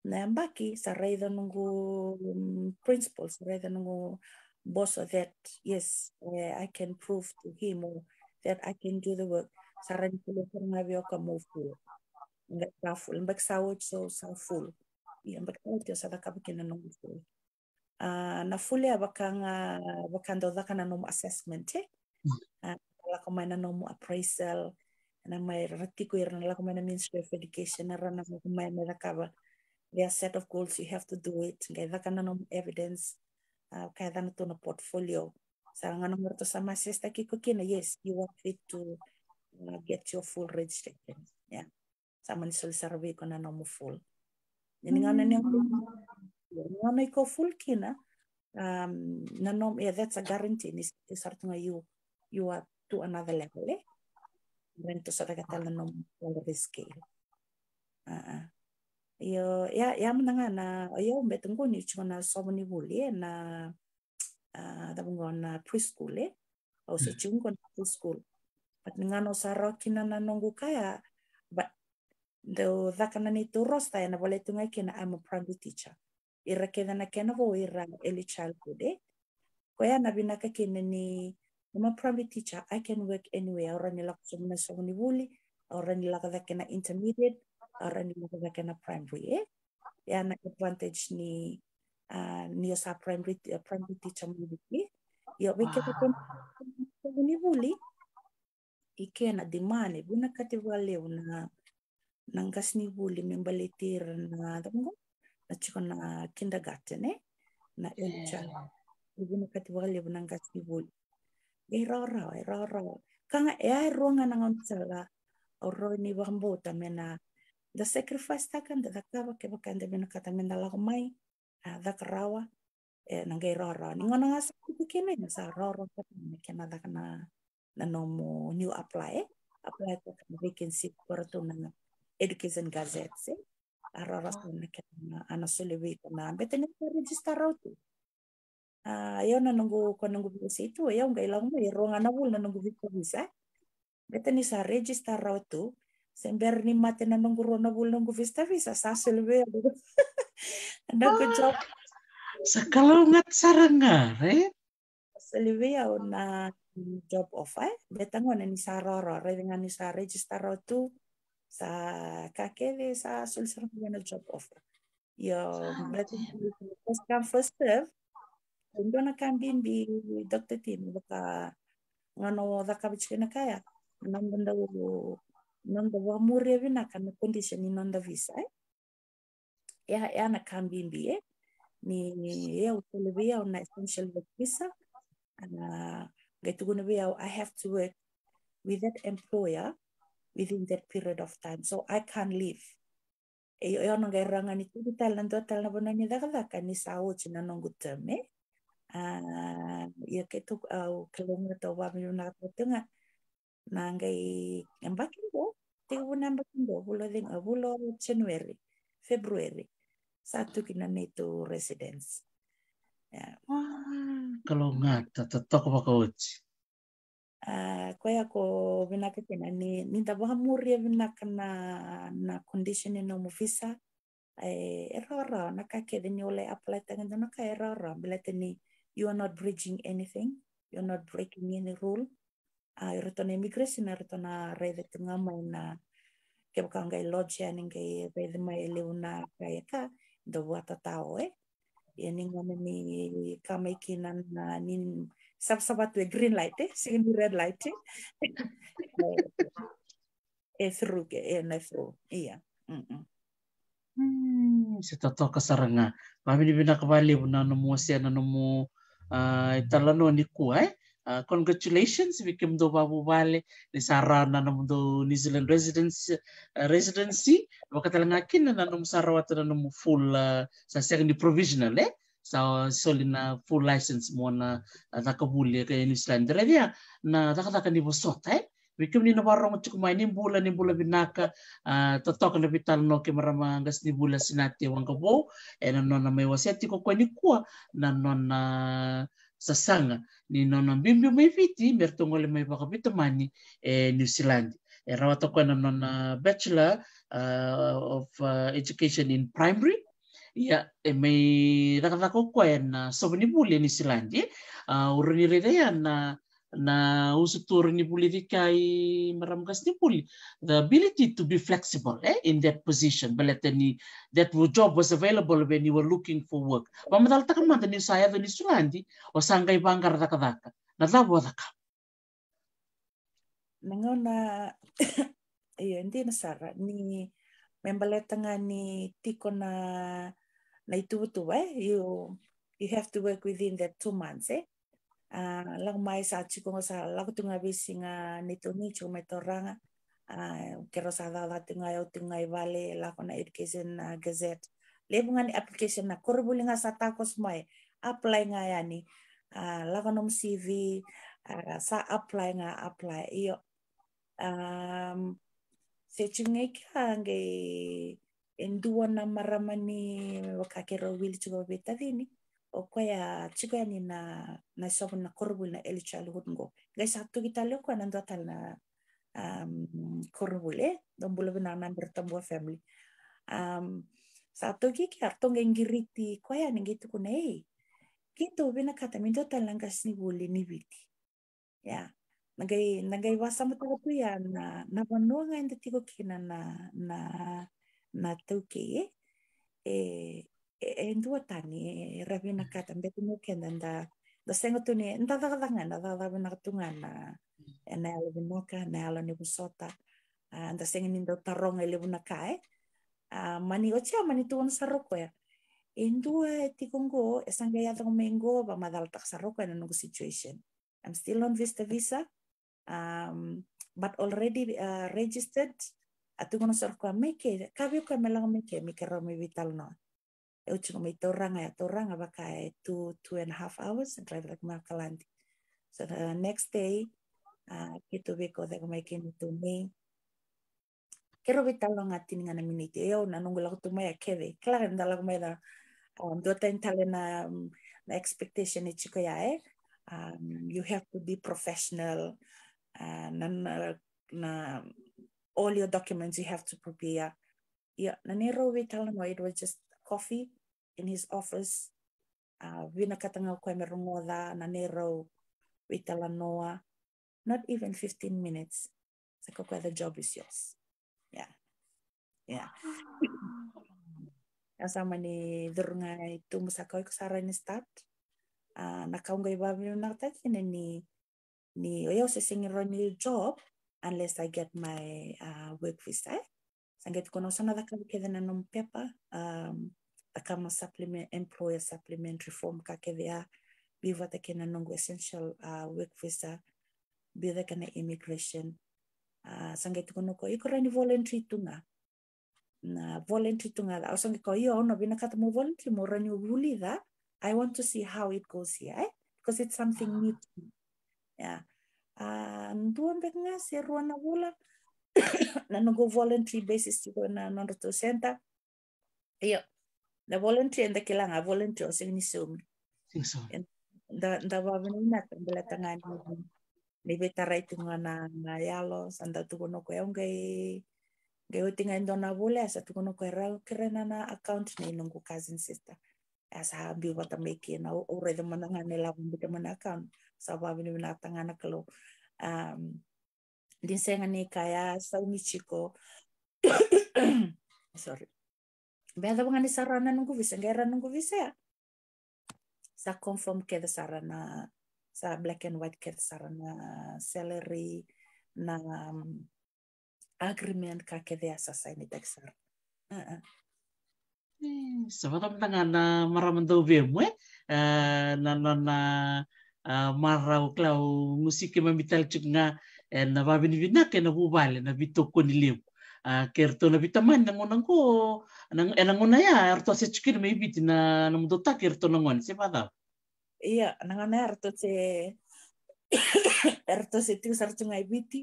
na ang baki sa raidan nungu principal, sa nungu boss that yes, uh, I can prove to him or that I can do the work. Sa rin ko lang nga biyo ka move ko. Nga ka full. Mbak sawot so sa full. Mbak sawot yo sa daka bikin na nungu full. Ah, na full ya baka nga baka ndo daka na nungu assessment eh. Kala ko may na nungu appraisal. Na may ratiko yun na lang na Ministry of Education na rin na may na daka their set of goals, you have to do it. Ngayivakana no evidence, uh, kaidana to no portfolio. Sarangana murto sama sister kiko kina, yes, you are fit to uh, get your full registration. Yeah. Sama ni soli survey ko na no full. Niningana ni ngana mm. iko full kina, um, na no, yeah, that's a guarantee. Ni sartunga you, you are to another level, eh? Rento sa tagatala no risky. Uh-uh. yo ya ya mnanga na yo mbetungu ni chona sobuni bule na uh, na preschool eh au se mm. chungo na preschool but ngano sarokina na nongu kaya but do dhakana ni turosta ya na bole tunga kina I'm a primary teacher ira kena na kena bo ira early childhood eh ya na bina binaka kina ni I'm a primary teacher I can work anywhere ora ni lakusomna sobuni bule ora ni lakadha kena intermediate orang yang renewable na primary eh? ya nag-advantage ni uh, ah, niya sa primary, uh, primary teacher mo ya we get pun oh, ni buli ike na dimane buna kativale una nangas ni buli membalitir na tamo na chiko na kindergarten eh na kati buna kativale nangkas ni buli erora eh, erora kanga e ruangan ronga na ngonsala oro ni bambo tamena The sacrifice takan da katava ke baka ende bina kata menda lago mai, a da krawa e ro ro Ni ngona ngasa kuku sa ro kata ni kena kana na no mo new apply, apply to vacancy for to na education gazette, a ro sa ni kena ana sulewi na ambete ni register rautu. a yo na ko nungu bisa itu eh? yo ngai lagu mai Ro na bul na nungu bisa bisa. sa register rautu, Sember ni mate na nungu na bul vista visa sa selve. Anda kejok. Ah! Sekalau ngat kalungat eh. Selve ya na job offer. Betang wana ni saroro. Re dengan ni sa register tu sa kakele sa sulsar na job offer. Yo, ah, berarti iya. first come first serve. Ndo na kambing bi dokter Tim baka ngano dakabichkina kaya. nampun dah nandavamory avy nakana condition nandavisa yanak'amby imby ni, ni ya avy ya na essential work visa ngaitogony avy ao i have to work with that employer within that period of time so i can leave eonongai rangani na talnando daga daga ni saochi nanongu teme yaketuk au na to wamilunakatotunga nangai embakimbo Tikunamba Kimbobulo ding Abulo Januari, Februari. Satu kinan itu residence. Ya. Kalau tetap toko apa coach? Uh, koe ako vinaka kena ni ninta waha muria ya vinaka na na condition ya mau visa eh errora na ka kede ni ole apply tanga na ka error, bilete ni you are not bridging anything you are not breaking any rule a i roto nei migration a roto na rei tunga mai na ke waka ngai lodge ani ngai rei mai e leo na kai e ka do wata tao e e ni ngone ni ka mai ki na na sab sabat e green light e sing ni red light e e through ke e hmm, na e iya mm -mm. Hmm, si tato kasaranga. Mami ni bina kembali buna se, na ah, no mo, uh, italano ni kuai. Uh, congratulations Vikimdo Babu Wale ni sarana do New Zealand residency uh, residency wakatalangakin na nanom sarawat na nanom full uh, sa second provisional eh sa soli na full license mo na uh, takabuli kay New Zealand dia na takataka ni bosot eh Wikim ni nawarong chukumay ni bula ni bula binaka uh, tatok na vital no ke maramangas ni bula sinati wangkabo eh nanon na may waseti ko ni kuwa nanon na uh, sasanga ni nona bimbio mai viti bertongole mai wakapitamani e New Zealand. E rawa toko na nona Bachelor uh, of uh, Education in Primary. Ia e mai rakatako kwa e na sovinibuli New Zealand. E, uh, Urinirere na na usutorni politika i ni puli. the ability to be flexible eh, in that position ni that job was available when you were looking for work pamatal takamanta ni saya ni surandi o oh, sangai bangar dakadaka na dawo daka nangona iya ndi na sara ni membaletanga ni tiko na na itubutuba eh? you you have to work within that two months eh Ah, lang mai sa chiko nga sa lang tunga bisi nga ni chiku mai toranga ah, kero sa dala tunga yau tunga vale laku na education uh, gazette lebungan application na korbuli nga sa takos mai apply nga yani uh, ah, nom CV sa apply nga apply iyo um, se ka nge enduwa na maramani wakakero wili chuko betavini okoya chikoya ni na na shabu na korbu na early childhood ngo guys hatu kita lo ko nando tal na um korbu le eh? don bulo na na bertemu family um satu ki ki arto ngengiriti koya nengi tu kuna ei kito bina kata minto tal langkas ni buli ni biti ya nagai nagai wasa mata tu ya na na banua ngai ndetiko kina na na na tuke ke eh? eh, In duatani ravinakata betinukendanda dasengotuni ndadaqadaqana dadavinaqtungana naalavinaka naalanivusota dasenginindo taronga ilivunakae mani ochea mani tuon sarokoya indua tikongo esangayadaqmengo vamadaltaq na nanungu situation i'm still on vista visa um, but already uh, registered atugono sarokoya meke kaviukoya melaqmeke mikeromi vital noa uchiga mai tauranga ya tauranga baka two two and a half hours and drive like Markalandi. So the next day, uh, kito beko deko mai kini tu me. Kero be talo ngati ni ngana miniti eo na nungu lako tu mai a keve. Kala ngana lako dota intale na, expectation e chiko ya Um, you have to be professional. Uh, na, na, all your documents you have to prepare. Yeah, na nero be it was just coffee in his office. Uh, winakatanga koe me rongoda, nane rau, witala noa. Not even 15 minutes. It's like, okay, the job is yours. Yeah. Yeah. Ang ni durungai tumusakaw ko sara ni start. Uh, ah, nakaunga iba nakatakina ni ni oyo sesingiro ni job unless I get my uh, work visa. Sanget kono sana daka keda na num Um, kama supplement employer supplement reform kake vea biva takena nongo essential uh, work visa biva na immigration uh, sange tukono ko ikora ni voluntary tunga na voluntary tunga da sange ko io no bina kata mo voluntary mo rani guli da I want to see how it goes here eh? because it's something new to me. yeah uh, nduan benga se ruana bula na nungu voluntary basis tiko na nondo to center yeah da volunteer da kilanga volunteer sing ni sum sing so da da ba benina bela tangan ni betara itu ngana na yalo sanda tu kono ko yang gai gai utinga indona bola ya sa tu kono ko kerana na account ni nunggu cousin sister asa habi meki na ore de mananga ne la bumbu de mana account sa ba benina tangana kelo um dinsenga ni kaya sa sorry sarana nunggu visa nunggu visa sa ya? Sa ke keda sarana sa black and white keda sarana salary na um, agreement ka kede asasaini tek ya sara uh -uh. Hmm, Sebab tanga na maramando eh, na na na eh, marau klau musik mamital cik nga eh, na babin binak na bubale na bitokoni Ah, ko bitamani nangonango enangona ya arto ase tsikiri maybe na namudota kertona ngone se padao iya nangona eh, arto se arto se tius arto ngai biti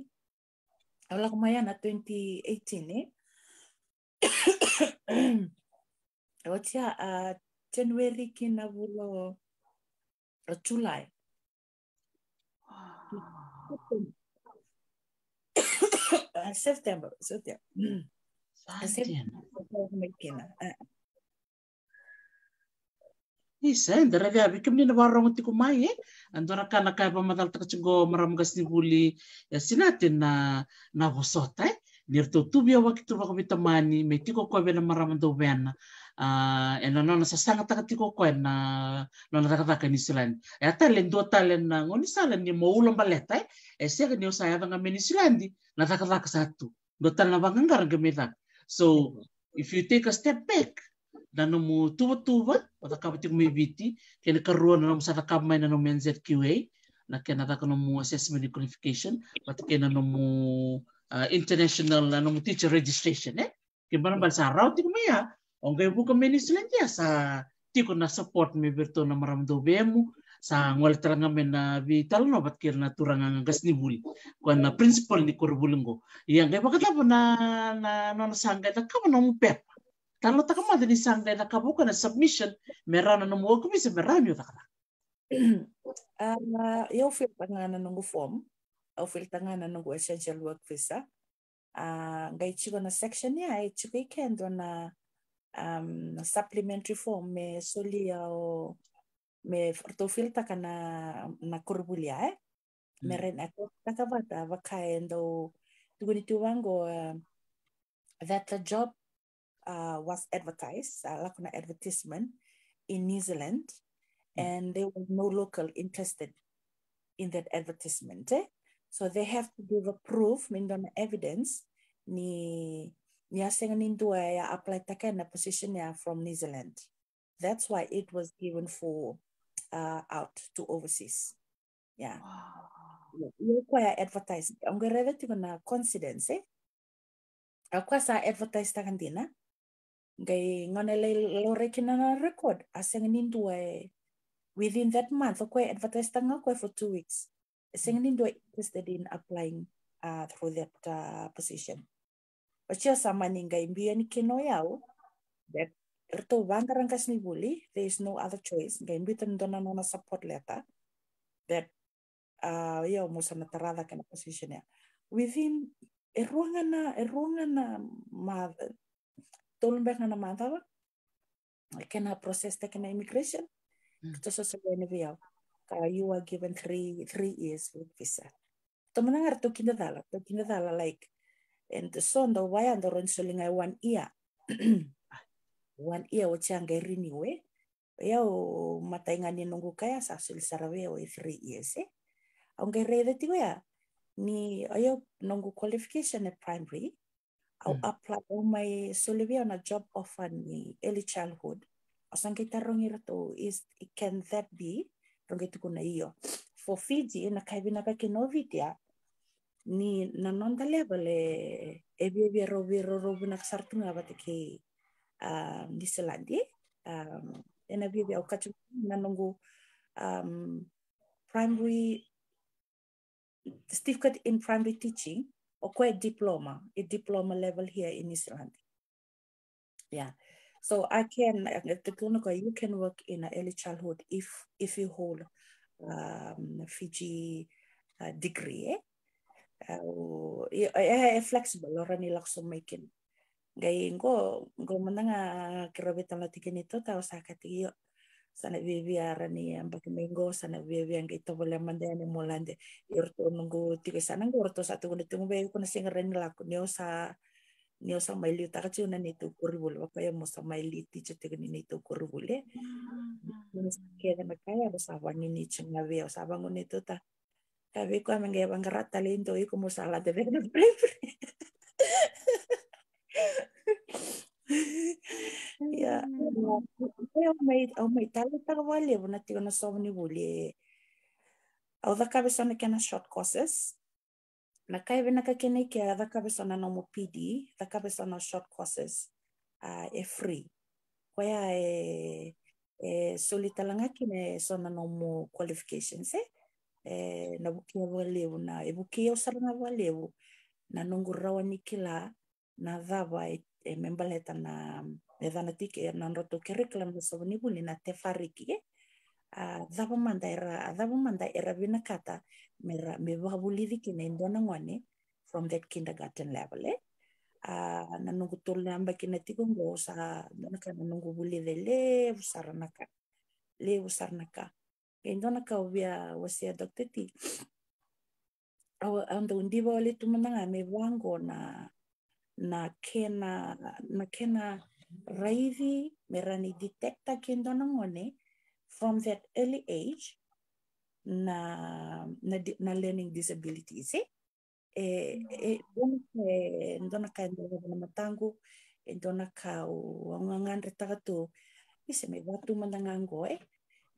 aula kumaya na 2018 eh otia a January kina bulo July ah. Ah, september, September. September. isa dara via vi kemni na warong ti kumai e andora kana ka pa matal ta chingo maram gas ni ya eh, sinate na na hosota e nir to tubia waktu wakabita mani me tiko ko bena bena Ah, ena eh, nona sasanga takatiko ena nona takataka ni Zealand e eh, ata len dua talen na ngoni sala ni moula baleta e eh ni osaya vanga meni Zealand na sa satu dua talen na vanga ngara ngemeda so if you take a step back na no mu tuwa tuwa o takapati ko biti kene karuan na mo sa takamay na no MenZQA na kena taka no mu assessment and qualification but kena no ah, international na no teacher registration eh kembali balik sa route ko maya onge buka menislen dia sa tiko na support mi birto na maramdo bemu sa ngol teranga mena na talo no bat kir na turanga ngas ni buli kwan na principal ni kurbulengo yang kay bakata na na na sangga ta kama no pep talo ta kama ni sangga na kabuka na submission merana no mo komisi merami ta kala uh, ah, eu fil tangana nungu form eu fil tangana nungu essential work visa uh, ah, ngai chiko na section ya chiko ikendo na um, supplementary form me soli au me tofil taka na, na korubulia eh. Mm. Me ren ako taka wata wakai and o tuwango uh, um, that the job uh, was advertised, uh, lakuna advertisement in New Zealand mm. and there was no local interested in that advertisement. Eh? So they have to give a proof, mindona evidence ni nia senganintua ya apply taka na position ya from New Zealand. That's why it was given for uh, out to overseas. Yeah. Wow. ya advertise. Ongereve tigo na confidence. Eh? Akwa sa advertise takan dina. Ngai ngone le lore kinana record asenganintua within that month okwe advertise tanga kwe for two weeks. Hmm. Senganintua interested in applying uh, through that uh, position. Ocho samaninga imbian kinoyao that rto wangarangkas ni Buli. There is no other choice. Gaimbitan dona nona support letter that uh, yo musa natarada kana position ya. Within eruangan na eruangan na ma tolbek na madawa kena process ta kena immigration. Hmm. Kito sa sa niya ka you are given three three years with visa. Tumanangar to kinadala to kinadala like and and the the the son, run waya ndirontswelinga one ear one ear wochanga iriniwe yao mataingani nongukaya sasulisaraweyawo three years eh? aungereithetiweya ni ayo nongu qualification at primary au mm. apply umai solivia na job offer ni early childhood asangetarongera to is can that be rongetukuna iyo for fiji na pa vakinovitia level. ny nanondaleva le eviaviarovirorovina eh, kasartuna avatake um, ny selandi eh? um, ena viavia okatsu nanongo um, primary certificate in primary teaching okwe diploma a diploma level here in Iceland. Yeah. So I can eh, the clinical you can work in early childhood if if you hold um, Fiji uh, degree. Eh? eh eh flexible orang ni langsung makin gay ko ko menang a kerabu tanah itu tahu sakit iyo sana biviara ni yang pakai minggu sana bivi yang kita boleh mandi ani mulan deh irto nunggu tiga sana gua satu satu gua nunggu bayu kena singeren laku niosa niosa maili utara cium nani itu kuri bulu apa yang mau sama maili tiga tiga nini itu kuri bulu ya kena sakit ada sabang ini cuma bayu sabang gua itu tak tapi ku emang gaya pangerat talento iku mau salah de ben ya eu mei eu mei tala tala vale bona tigo na so ni vole au da cabeça na kena short courses na kai vena ka kene ke da cabeça na no pd da cabeça na short courses a uh, e eh, free kwa ya e eh, e eh, solitalanga kine sona no qualifications eh eh, na buki ya valevu na ebuki ya usara na valevu na nungu rawa nikila na dhava e, e membaleta na e dhana tike na ndoto kerekla na sabuni buli na tefariki eh? a dhava manda era dhava manda era vina kata mera me vabulidi kina indona ngwane from that kindergarten level eh? Uh, na nungu tole amba kina tiko ngo na nungu kana nungu bulidele usara naka le usara naka endonakauia wasia Dr. ti Awa ando undiwa ole tumananga me wango na na kena na kena raivi rani detecta kendona ngone from that early age na na, na learning disabilities eh? e e e ndona ka ndona na matangu e ndona ka o ngangandre tagatu ise me watu mandangango eh?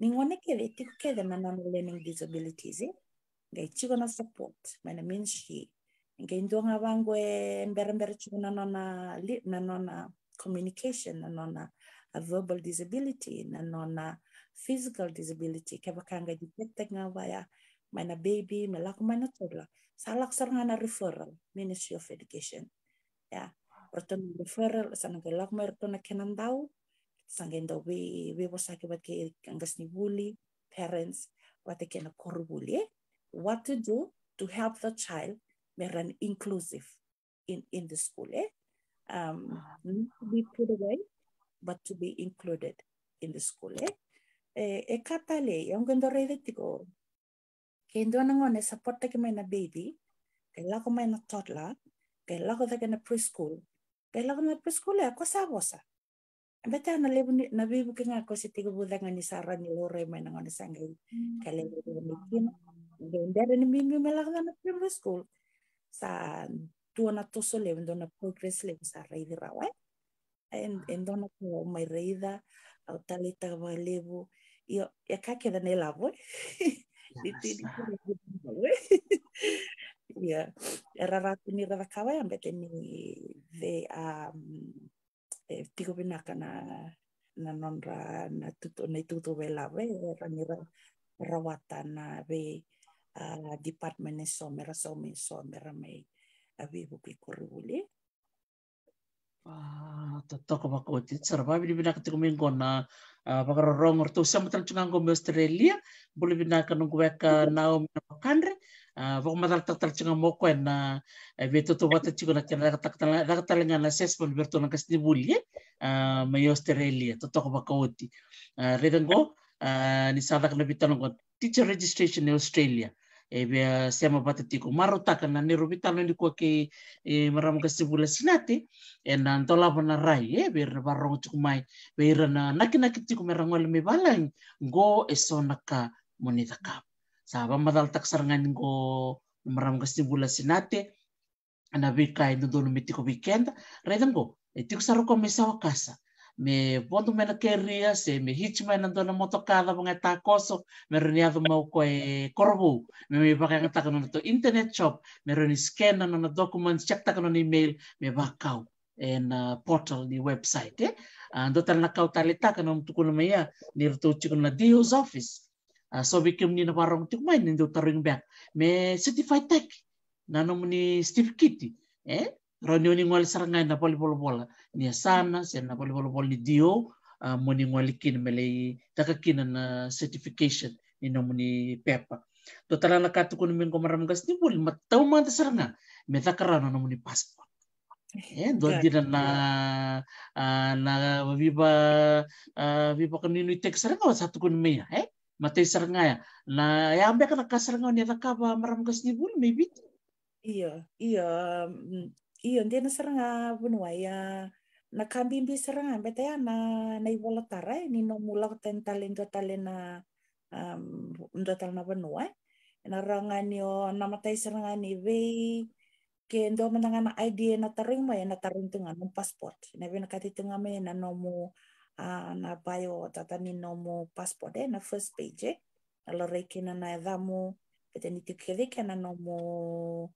Ni wanekere tukere na non-learning disabilities, ngai na support, mana ministry, ngai ndonga bangwe mbere mbere chigona nona, na nona communication, na nona a verbal disability, na nona physical disability, keba kanga detect ngawaya, mana baby, malaku mana toddler, salak sarangana referral, ministry of education, ya, yeah. Roton referral, sanang kelak mertona kenan dau, sangenda we we bosake what ke ni bully parents what they can bully what to do to help the child run inclusive in in the school eh? um ah. not to be put away but to be included in the school eh? e eh, eh, kata le yang gendo rede kendo nangone support ke maina baby ke la ko maina toddler ke la ko ke na preschool ke la ko na preschool e eh, ko sa bosa Bata na lebu na bibu ke nga kosi tigo buda nga ni sara ni lore mai na ngone sangai kale bikin bendera ni mimi melang hmm. na primary school sa tua na toso lebu do na progress lebu sa rei di rawa en en do na ko mai reida au talita va lebu yo ya ka ke da ne lavo eh. di ti di ya era ratu ni rava kawa ambete ni the um eh, tiko pina kana na nonra na tutu na ituto vela ve ranira rawata na ve uh, department ni e somera somi somera mai avi buki kurivuli ah, tatoko makoti sarva bili bina kati na ngona bakara rongor tu sama tan chunga ngombe Australia buli bina kanungweka mm-hmm. naomi na kandre Ah, vok madal taktal chinga moko na eh, ve to to wata chigo na kena taktal na taktal nga na assessment verto na kasni bulie eh? ah, ma yo australia eh, to to ba koti ah, regango ni sadak na bitan ko teacher registration in australia e be sema patatiko marotaka na nero bitano ni ko ke e maram ka sibula sinati e na ntola bana rai e be na barro tuku mai be na nakina kitiko merangol me balang go e sonaka monitaka Saba madal taksarangan go maram kasibula nate, na bika indo dolo mitiko weekend redan go etiko saruko mesa wakasa me bondo mena keria se me hitchman ando na motokada bunga takoso me roniado mau ko e me me baka ngata kono to internet shop me roni scan na na documents check ta email me bakau en uh, portal di website eh ando ah, tan na kau talita kono tukuna meya nirto chikono na dio's office sobi kem ni na warong tuk mai ni doktor bank me certified tech nano muni steve kitty eh ronyo ni ngol sarangai na poli poli pola ni sana sen na poli poli poli dio muni ngol kin na certification ni no muni pepa to tala na katukun min ko maram gas ni ta me takarano no muni passport eh do dira na ah, na viva ah, viva kaninu tek saranga satu kun me eh ya. Nah, na ya yambe kana kasaranga ni apa maram kas ni bulu maybe iya iya mm, iya ndi na saranga bunwaya na serengga saranga betaya na na ibola tarai ya, ni no mulak ten do talena um ndo talna banua na eh. ni o na matay serengga ni vei ke ndo mananga na idea na taring mai ya, na taring tengah no passport na be na kati tunga mai na no mu Ah, na baio tataninao mo passport eh, na first page eh. ala raikina eva mo petenitiukeveke nanao mo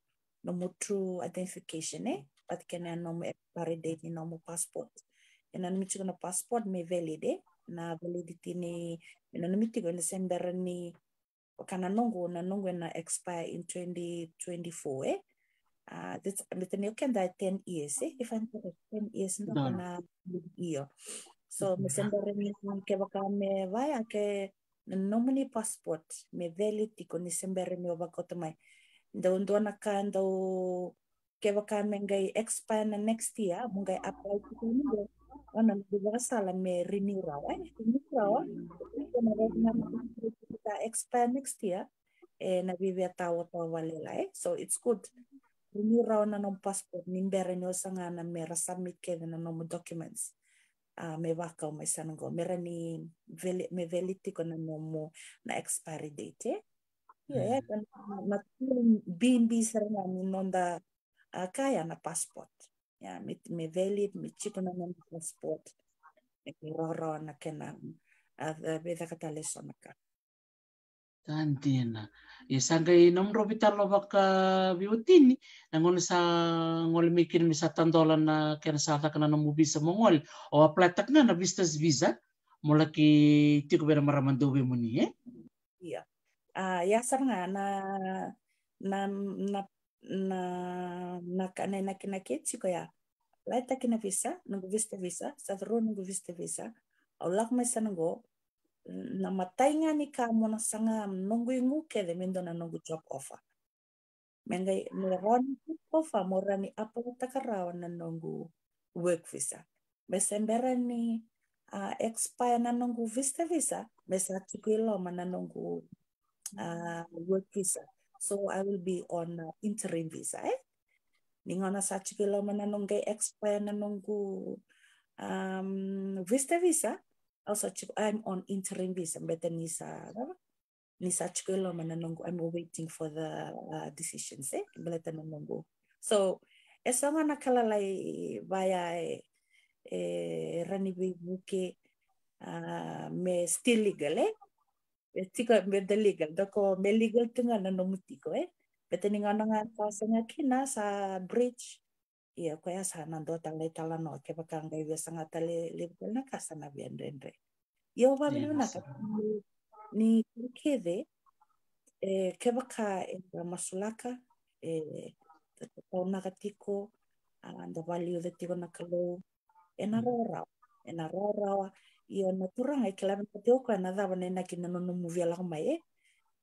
nomo true identification eh. patikene anao mo expiry date ninao mo passport ena nomitiko na passport me valid eh. na validity ni ena nomitiko ena sender ni wakana nongo na nongo ena expire in 2024 eh. Ah, uh, that's, but then you can die 10 years, eh? if I'm 10 years, no, no. na year. So mesenda reni ke waka me vai ake nomini passport me veli tiko ni sembere me oba kota mai. Ndau nduana ka ndau ke waka me ngai expire na next year mo apply tiko ni ngai ona mbiwa sala me renew rawa eh renew rawa ko na red na kita expire next year eh na bibia tawo tawo walela eh so it's good renew rawa na nom passport nimbere ni osanga na me submit ke na nom documents uh, may waka o may sango. Mera ni veli, may veliti ko na momo na expiry date. Eh? Yeah, mm. matulong bimbi sa na nonda uh, ah, kaya na passport. Yeah, may, may valid, may chipo na ng passport. Roro na kenang. Uh, ah, beda kataleso na ka. Tandina. E ya, sanga i nomro loba baka biotini. Nangon sa ngol mikin misa tandolan na ken sa atak na namu bisa mongol. O aplatak na na vistas visa. Mula ki tiko bera maramandobe mo eh? Iya. Ah, ya sar nga na na na na na na na kina ketsi ko ya. Laita kina visa, nungu visa, sa vero nungu vista visa. Aulak may nungu, na matainga ni ka mona sanga nongu ingu ke de mendo na nongu job offer. mo rani offer morani apa takarawa na nongu work visa. Mesembera ni uh, expire na nongu vista visa, mesa tukuiloma na nongu uh, ah, work visa. So I will be on uh, interim visa. Eh? Ningona sa tukuiloma na nongu expire na nongu um, vista visa, also I'm on interim visa, but then Nisa nisachukuliwa mananongo. I'm waiting for the uh, decisions. Eh? Mbeleta mananongo. So esonga nakala lai via eh, ranibi buke uh, me still legal eh? Tiko me the legal. Doko me legal tunga nanomuti ko eh. But then nga sa kina sa bridge ia ko ia sana do tala tala no ke ba kanga ia sanga tale le na kasa na bien rendre ia o vale na ka ni ke de e ke ba ka e masulaka e tau na gatiko anda value de tigo na kalo e na rora e na rora ia na turanga e kelaven te o ko na dava na kina no no movia la mai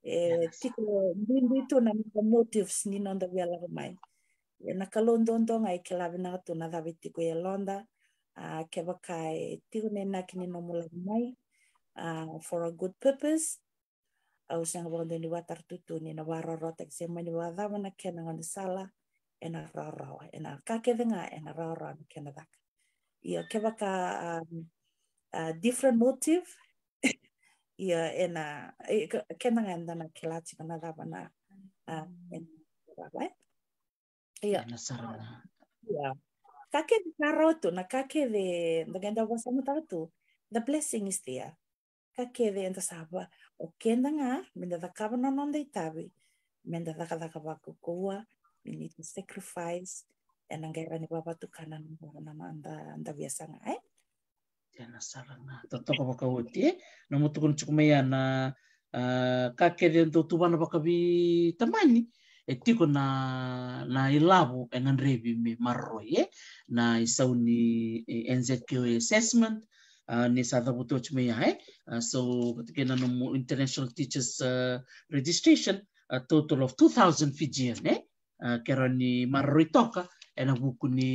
e tiko ndindu tu na motives ni no ndo via la mai na kalondondonga e kelavinaga tuna thavitiku e londa uh, ah, kevaka e tigunena kinino mulamai uh, ah, for a good purpose au sanga wangdoni wa tartutu ni na warorota ki se mani wa dhawana kena ngoni sala e na raurawa e na kakevenga e na raurawa na kena dhaka. Ia kevaka um, uh, different motive ia e na kena ngandana kilati kana dhawana uh, e na raurawa. Iya. Iya. Kake de karoto, na kake de daganda wasamu tu, The blessing is there. Kake de enda saba. O kenda nga, menda da kaba na nonde itabi. Menda da kada kaba kukua. We need sacrifice. And ang gaira ya ni baba tu kanan mo na anda anda biasa nga eh. Tiana ya sarana. Totoko bakawuti eh. mutukun cukumayana. na kake de enda na bakabi bi Tamani. etiko na na ilavu eng'anrevi mi marroye eh? na isau ni eh, assessment uh, ni sadhavuti ochme yae uh, ah, so katika na no international teachers uh, registration a total of 2000 fijian eh? uh, kera ni marroi toka ena buku ni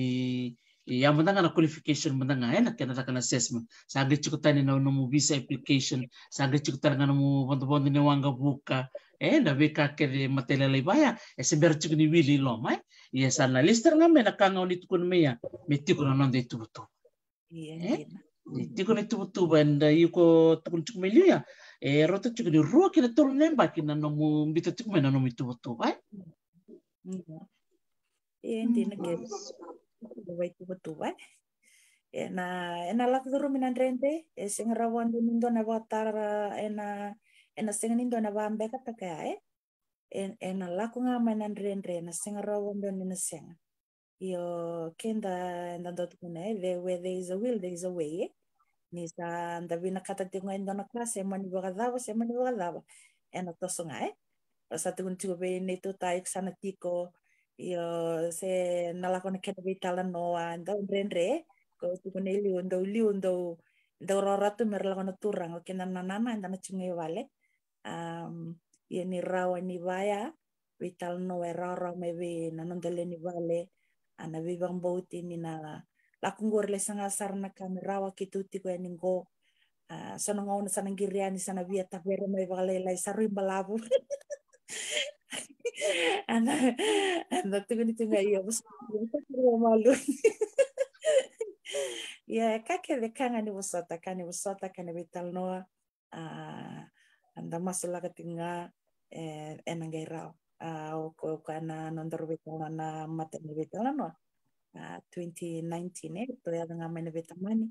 Iya, yang menang na qualification menang nak kita akan assessment Sangat cukup tanya no visa application sangat cukup tanya mu bantu-bantu ni wanga buka eh na beka ke matela le baya e eh, se ber cikuni wili lo mai iya, sana lister ngame na kanga oni meya meti na nonde itu betul eh tiku ni tubu tubu and yuko tukun cikumi liya e rota cikuni ruwa kina tolu nemba kina no mu mbita cikumi na no eh Iya, intinya tuwa eh? ya, nah, ena ena lakduru minandrende ya, singra wandu nindo na watara eh, ena ena singa nindo na wambeka eh? takae ena lakunga minandrende na singra wandu nina singa iyo kenda enda ndotune there where there is a will there is a way nisa ni nda vina kata tinga ndo na klase mani boga dava se mani boga dava ena tosonga e eh? sa nito ne taik sana tiko io se nala kona kena vitala noa nda ndre ko tukune ili undo ili undo nda urora tu merla kona turang oke na nanana nda na chungi vale um ia ni rawa e ni vaya vital no erora me vi na non dele ni vale ana vi bang boti ni na la kungur le sanga sarna kam rawa kituti ko e ni go sana ngau na sana giriani sana via tavera me vale la saru balavu anda andatuvunitumi kan iya, yobusmalu ya kakek dekang ani busota kani busota kani vitalnoa noa ah, anda masuk lagi tinggal eh, enangai rao ah, uh, kana nondor vitalana ah, matani vitalanoa uh, 2019 eh, toyada ngamani mana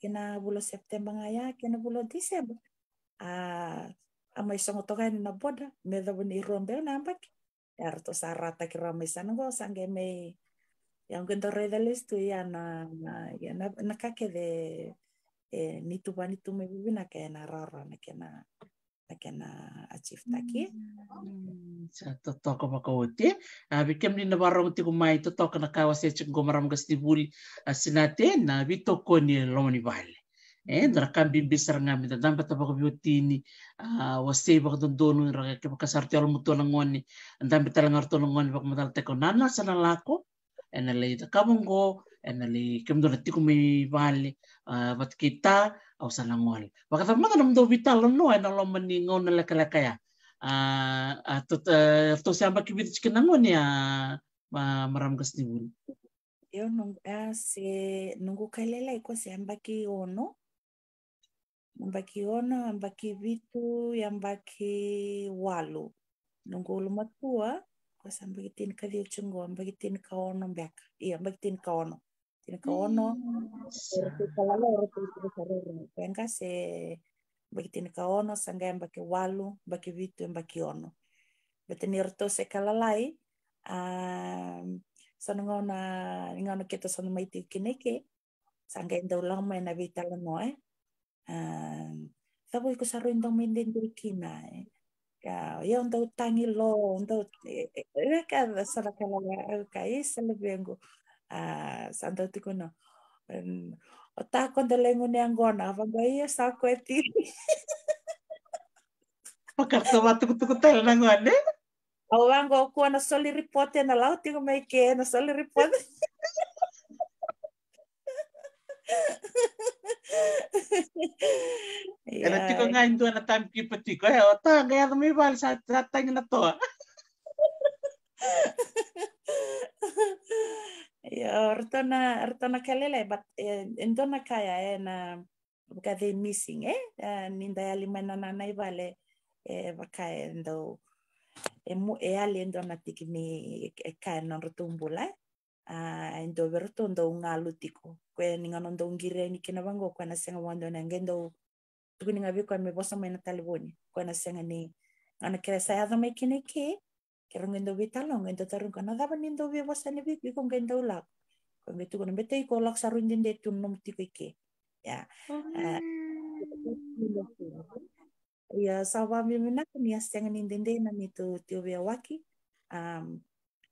kena bulo september ngaya kena bulo december uh, ama isongotoga ni na boda medhavuni irombe nambaki Yarto sarata kiramisan go sangeme. Yang gento redeles tu ya na na ya na na kake de eh, ni tu bani tu me bibi na kena rara na kena na kena achieve taki. Mm, sa totoo ko makawati. Abi kem ni nabarong ti kumay totoo ka nakawase chik gomaram gas tibul sinatin na bitoko ni lomani vale. Eh, drakambin bisarngami tadam patabako biutini ah, wasei bako dondonu rake ke pakasarti al mutolangoni andam bitalangar ngoni bako matal teko nana sana lako ena lei go ena lei dona tiku mi vale bat ah, kita au salangol baka tamata nam do vital no ena lo mani ngona lakalaka ya atot ah, to siamba kibit ngoni ya maram gasnibul eu não se nunca kalela iko siamba ki ono ambaki mbakivitu ambaki vitu ambaki walu nungulumatua matua kosa pues ambaki tin kaono diu kaono tin i kaono. se ambaki kaono, ka sanga ambaki walu ambaki vitu ambaki betenir to se kalalai um, sanangona ngona kita sanamaiti kineke sanga indaulang mai na vitala noe eh? Sabu ko saru intong minden burkina. Eh. Ya, yo ndo tangi lo ndo reka sala kala ka isa le bengo. Ah santo tiko no. O ta ko de lengo ne angona va ga ia sa ko eti. Pakarto watu tuku tel na eh? ngone. Au wango ku ana soli ripote ya, na lau tiko ya na soli Kaya yeah. tiko nga hindi na time kipa tiko. Eh, o ta, kaya may bal sa tatay na to. Ah. Yo, orto na, orto na kalele, eh. but eh, endo na kaya eh, na bukade missing eh. Uh, ah, ninda yali mena nanay bale, eh, baka endo, e mu e ali endo na tikini e kaya non rotumbula eh. uh, ndo beroto ndo ngalutiko kwe ninga ndo ngire nikina bango kwa senga wando nange ndo tukuni ngabe kwa mebosa mena taliboni kwa senga ni ngana kira saya do ke kero ngendo vitalo ngendo tarunga na daba nindo bosa ni bi ko ngendo la ko ngetu kono bete ko lak sarun dinde tun nom tiko ike ya ya sawa mi mena ni asenga ni dinde na nitu waki um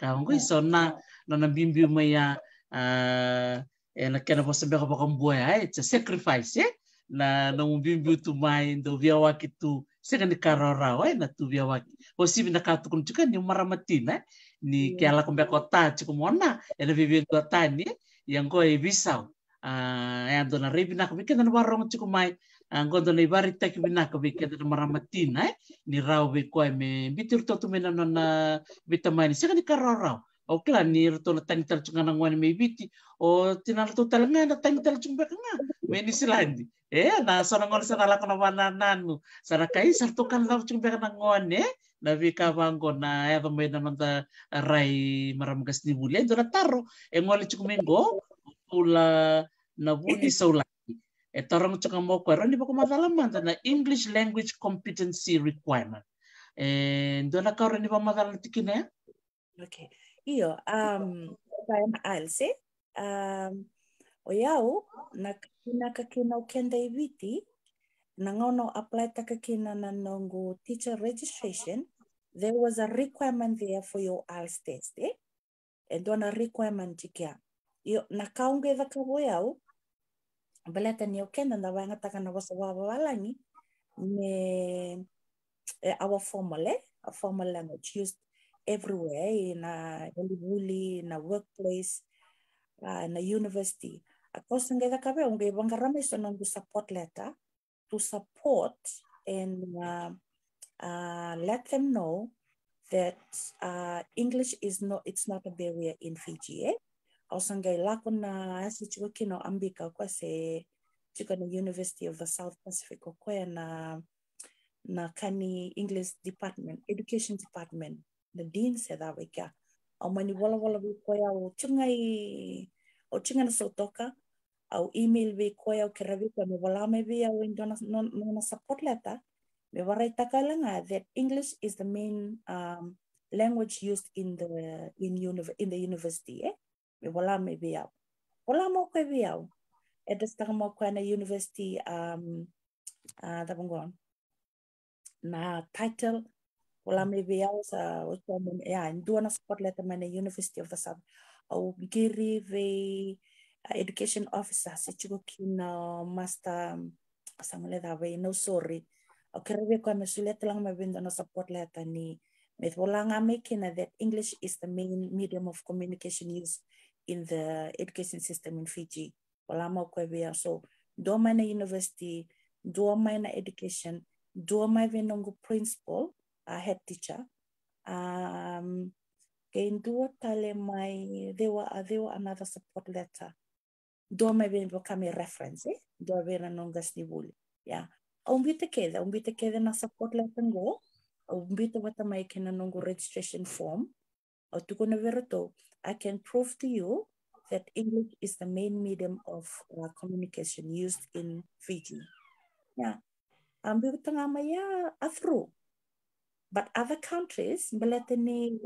kawangu iso iya. na na na bimbi maya e na kena po sabi ko kambuya it's eh, sacrifice eh? na na bimbi tumai ndo via waki tu sega ni karora na tu via waki o sibi na katukun chika ni maramatina ni iya. kiala kumbe kota chiko mona e na vivi ndo tani yang ko e bisau Uh, ah, e ando na rebi na na warong chiko mai Ah, godo na ibari taki binaka be kada maramatin maramatina eh ni rau be koe me bitir totu me na na bitamani saka ni karau rau o kla ni rto na tangi tal chunga na me biti o tinar to talanga na tangi tal chunga kanga me ni silandi eh na sona ngon sana la kono wana nanu sara kai sarto kan lau chunga na ngwani eh na vika vango na eva me na manda rai maramagas ni wule do na taro e ngole chukumengo pula na vuni saula e tarang tsaka mo ko madalaman na English language competency requirement e dona ka ron ba madal tikine okay iyo um I'm alse um oyau na kina ka kina ukenda ibiti na ngono apply taka kina na nongo teacher registration there was a requirement there for your IELTS test eh and ona requirement tikia iyo na kaungeza kabo yao baleta ni okenda na wanga takana wasa wawa walangi me our formal eh, a formal language used everywhere in a Hollywood, in a workplace, uh, ah, in a university. Because nga kabe unge banga rame so nungu support letter to support and uh, uh, let them know that ah, English is not it's not a barrier in Fiji. Eh? Ausangaila lakona si kino ambika kwa se chuka University of the South Pacific o na na kani English Department, Education Department the Dean se dha wika. Au mani wala wala vi koe au chunga i o chunga na sotoka au email vi koe au kera vi koe me wala me vi au indona nona support letter me warai takalanga that English is the main um, language used in the in, univ in the university eh? me wala me biao. Wala mo koe biao. E te staka mo koe na university um, uh, Dabangon. Na title, wala me biao sa o tua uh, mo, ya, indua na support letter me na University of the South. Au giri ve uh, education officer se chiko ki na master um, samule da ve no sorry. Au kere ve koe me sulete lang me bindo na support letter ni Metvolanga making that English is the main medium of communication used in the education system in Fiji. So Dormina University, Dormina Education, Dorma Venongo principal, a head teacher. Um, in tale there were there were another support letter. Dorma become a reference, eh? Dorma Nongas Nibuli. Yeah. Um um Umbitekeda, umbitekeda na support letter go. Umbita wata maikena nongo registration form. Otuko na to. I can prove to you that English is the main medium of uh, communication used in Fiji. Yeah. Um, Afro. But other countries, I didn't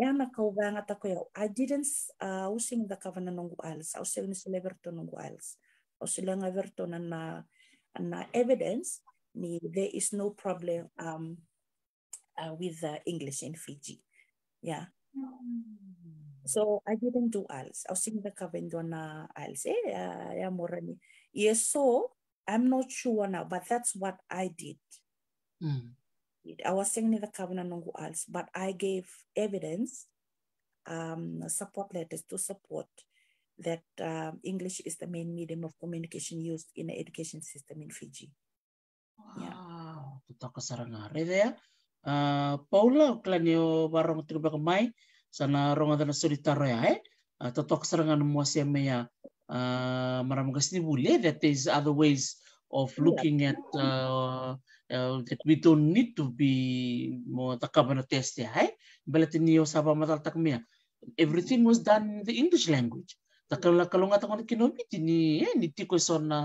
uh, using the kavana of als. I was using the leverto of als. I was using leverto na na evidence. Ni there is no problem um, uh, with uh, English in Fiji. Yeah. Mm -hmm. So I didn't do IELTS. Ausing nakavendo na IELTS. Eh, ah, ya morani. Yes, so I'm not sure now, but that's what I did. Mm. I was saying nakavendo nongo IELTS, but I gave evidence, um, support letters to support that um, English is the main medium of communication used in the education system in Fiji. Wow, yeah. uh, Paula, klanyo barong triba kamay, sana ronga dana solitaro ya eh totok serangan muasia meya uh, eh, maram gasni bule that is other ways of ya. looking at uh, uh, that we don't need to be mo takabana test ya eh balati niyo saba matal takmia everything was done in the english language takala kalonga takon kinomi ni eh, ni tiko sona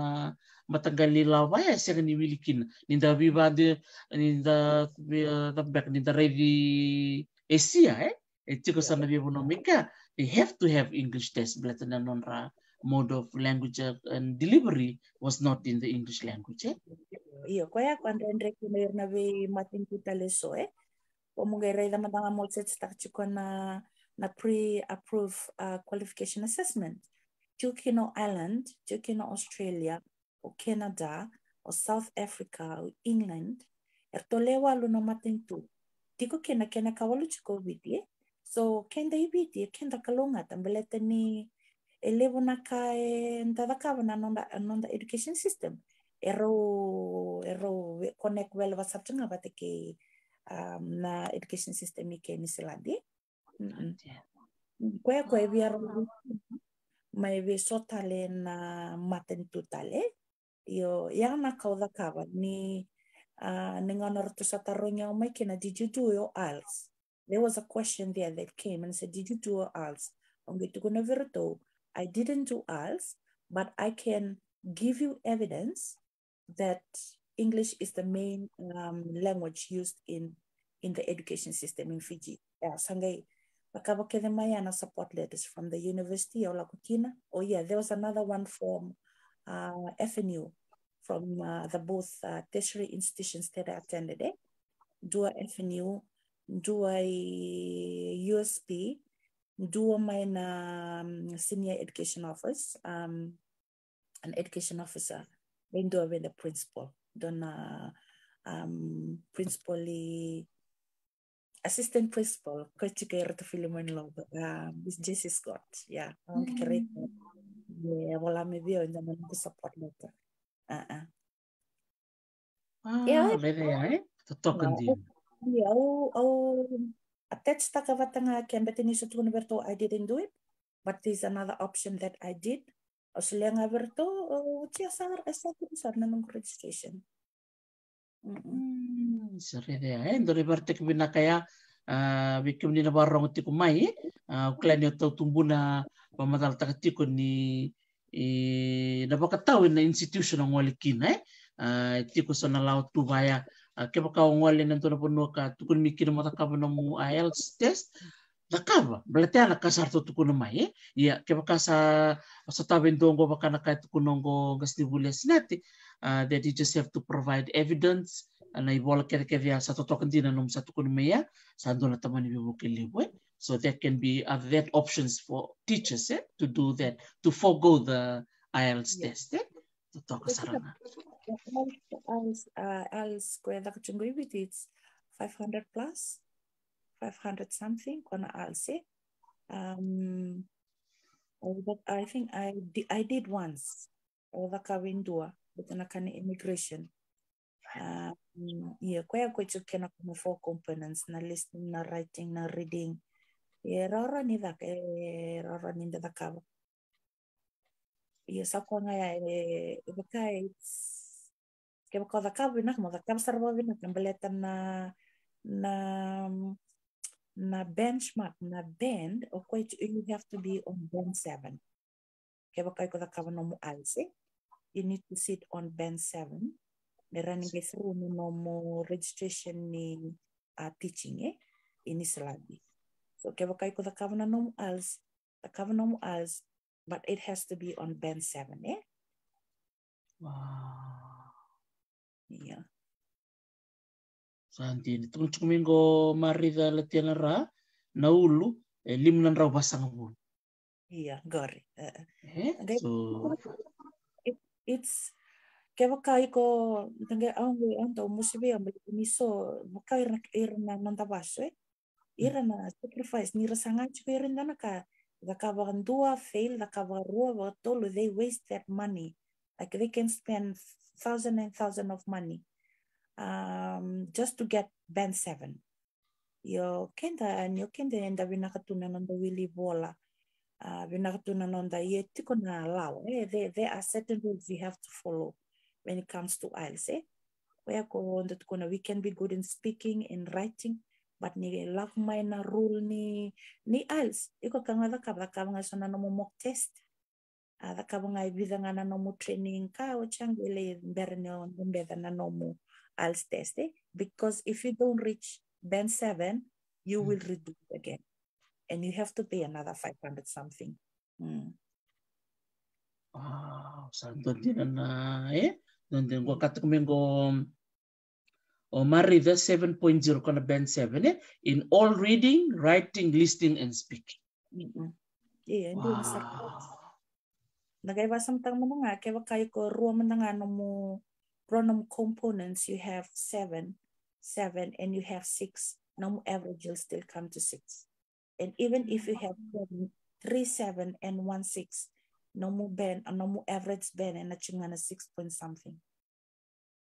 matanggali lawa ya sir ni wilikin ninda viva de ninda ni da revi esia eh Ciko sana bibuno mika, they have to have English test blatant and non mode of language uh, and delivery was not in the English language. Eh? Iyo, kaya cuando Enrique me na vi matin kita leso eh, como que rey da madama molset chico na uh, na pre-approve uh, qualification assessment. Tukino Island, Tukino Australia, o Canada, o South Africa, o England, ertolewa luno matin tu. Tiko kena kena kawalu chiko vidi eh, so kenda ibiti kenda kalunga tambeleta ni elevo na ka e dadakava na nonda nonda education system ero ero connect well va satanga va te um, na education system i ke New Zealand mm -hmm. koe koe ah. via ro mai ve sotale na matentutale io ia na kaudakava ni uh, ninga na rotusataronya o mai ke ALS there was a question there that came and said, Did you do IELTS? I'm going to go to I didn't do IELTS, but I can give you evidence that English is the main um, language used in, in the education system in Fiji. Yeah, Sangay. Bakabake the Mayana support letters from the University of Lakukina. Oh, yeah, there was another one from uh, FNU, from uh, the both uh, tertiary institutions that I attended. Eh? Dua FNU ndua USP, ndua mina um, senior education office, um, an education officer, then ndua with the principal, uh, um, principal, assistant principal, kerja rata Log, lo, um, Miss Jessie Scott, ya, yeah. keren, mm. ya, wala mi bio, zaman aku support lo, ah, ah, ya, beda ya, tetap kan me, vatanga oh, that's Takavatanga Kembetin is Verto. I didn't do it, but there's another option that I did. Oslenga Verto, oh, Chiasar, Asakisar, Nanung registration. Sariya, eh, dari bertek mina kaya wikim ni e, nabarong ti kumai, uklan yoto tumbuna pamatal takatiko ni napakatawin na institution ang walikin, eh, tiko sa nalaw tubaya, ke baka ngwale nan na pono ka tukun mikir mata ka ael mu IELTS test nakaba belete ana kasar to tukun mai ya iya, ke baka sa sa bendo ngo baka na ka tukun ngo gasti bules ah, nati that you just have to provide evidence ah, na ibol ker ke via ya, sa to token dina nom sa tukun meya sa dona tamani bi bo kelibwe eh. so there can be other options for teachers eh, to do that to forego the IELTS yeah. test eh, to talk sarana kan- else, uh, else reduction it's 500 plus 500 something on ALSE. Um, oh, but I think I, di- I did once the Kawindua with an immigration. Um, yeah, kwaya kwetu kena four components na listening, na writing, na reading. Yeah, rara ni dhaka, eh, rara ni ndaka. Yeah, sakonga ya, eh, eh, eh it's que kami nak mga kam sarwa bin at nambalitan na na na benchmark na bend. o ko you have to be on bend 7 kaya ba kayo kakaba no mo alse you need to sit on bend 7 meron nga suru no mo registration ni uh, teaching eh ini selagi so kaya ba kayo kakaba na no mo alse kakaba no mo alse but it has to be on bend 7 eh wow Iya. Sandi ni tung go marida latihan ra naulu eh, lim nan ra basang bun. Iya, gari. Eh, eh, eh. so it's kewa kai ko tenge angu anto musibe miso mukai nak irna nantabaso eh. Hmm. Irna sacrifice ni rasanga chiko irna ka Dakabagan dua fail, dakabagan rua, bagatolo, they waste that money. Like they can spend thousand and thousand of money um, just to get band seven. Yo kenda and yo kenda enda winakatuna nonda wili bola. Winakatuna uh, nonda ye tiko na lao. Eh, there there are certain rules we have to follow when it comes to IELTS. Eh? we can be good in speaking, in writing, but ni love minor rule ni ni IELTS. Iko kangada kabla kabla ngasona no mock test akabanga ivizangana nomu training ka ochangu ile mberene mbedana nomu als test because if you don't reach band 7 you mm. will redo it again and you have to pay another 500 something mm. Wow, santo dina na eh. Nandun ko katukumeng ko Omar River 7.0 kana band 7 eh? in all reading, writing, listening and speaking. Mm -hmm. Yeah, wow. Nag-iwasam tang mo nga, kaya kayo ko ruwa mo nga no mo pronoun components, you have seven, seven, and you have six. No more average, you'll still come to six. And even if you have seven, three, seven, and one, six, no more ben, ah, no mo average ben, and that you're six point something.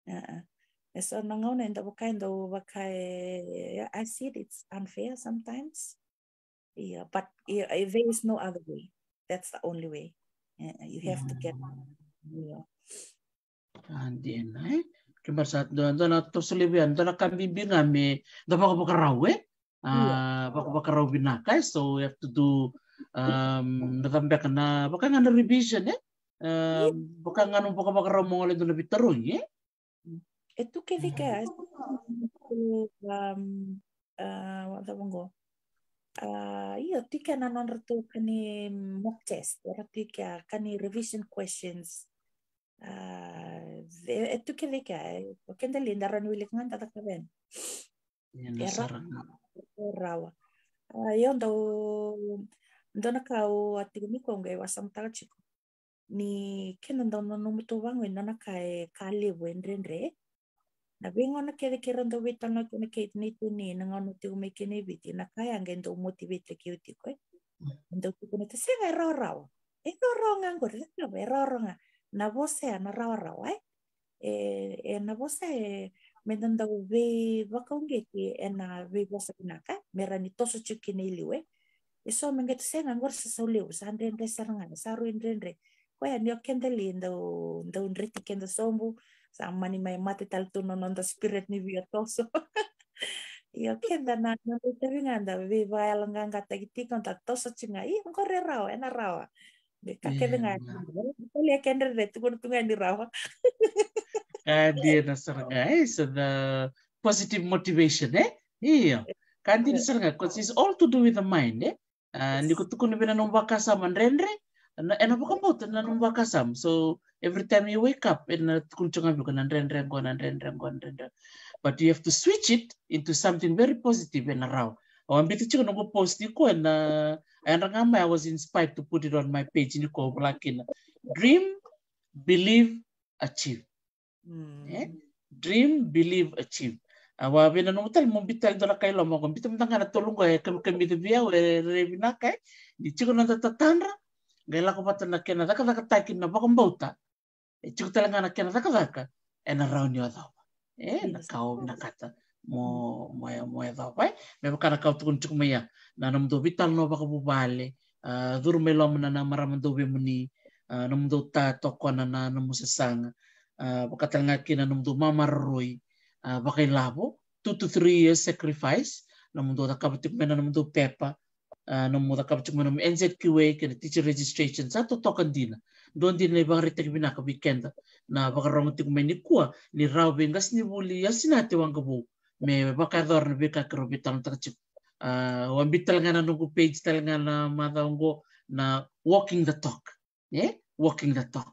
Uh-uh. So nangon and the kind of I see it, it's unfair sometimes. Yeah, but yeah, there is no other way. That's the only way. Ya, you have to get hmm. andi enai kimar sat do atau to nah, selibi antana kambi bingami da baka baka rawe ah baka iya. baka rawe binakai so you have to do um da kambi kana baka ngana revision eh baka ngana baka baka rawe mongole do lebih terung ya. itu kevika hmm. um uh, apa the uh, ah, ia tika nanan rato kani mock test era tika kani revision questions uh, ah, e eh, eh, tuke vika o eh, kenda linda ranu ilik ngan tata kaven rawa ia ah, ndo ndona kau atigni konge wasam tala chiko ni kenda ndo nono mutu wangu nona kai kale wendrendre na wingo na kere kere ndo wita no kuna kate ni tu ni na ngono ti ume kene viti na kaya nge ndo umo ti viti ki uti koe ndo tu kuna te senga rao rao e no rao nga ngore le no e rao rao nga na vose a na rao rao ai e e na vose e me ndo ve wakaunge ki e na ve vose pinaka me rani toso chuki ni liwe e eh. eh, so menge te senga ngore sa sa uleu sa andre andre sarangana sa aru andre andre koe anio kende li ndo ndo ndriti kendo sombu Sama ni mai mati tal tu non da spirit ni via toso. Io che da na na te vi da vi vai al nganga ta kiti toso cinga i corre re rawa ena rawa. Be ka ke vinga. Ole ke ndre re tu tu ngani rawa. Adi na sarga eh so the eh, uh, positive motivation eh. Iya. Kan di sarga cause it's all to do with the mind eh. Uh, yes. Nikutukuni bina nombakasa manrendre. Enapokambote na eh, nombakasam. So Every time you wake up, and but you have to switch it into something very positive and around. And uh, I was inspired to put it on my page. Dream, believe, achieve. Mm. Yeah? Dream, believe, achieve. awa bina no tal mo bital do lo mo ko tanga bitu bia we re bina eh? chiko na tata tanra gai ko pata kena daka daka takin na tsiko talangana kena vakavaka ena raoni o caua e na kau nakata mo mo mo e caua e me vakana kau tukuni tsiko maia na namudovi talano vakavuvale curu mai lomana na maramadovi muni namudou tatokona na namusasaga do namudou mamararoi vakailavo two to three years sacrifice namudou takavatik mena namudou pepa do takavatik mena mu nzqa kina teacher registration sa tokan dina don di lebang ritek bina ka weekend na baka rong tik meni kua ni rau bengas ni buli yasina te wang kabu me baka dor ni beka kro bitan tak chip ah, wan bitan ngana nungu page tal ngana mada ungo na walking the talk ye walking the talk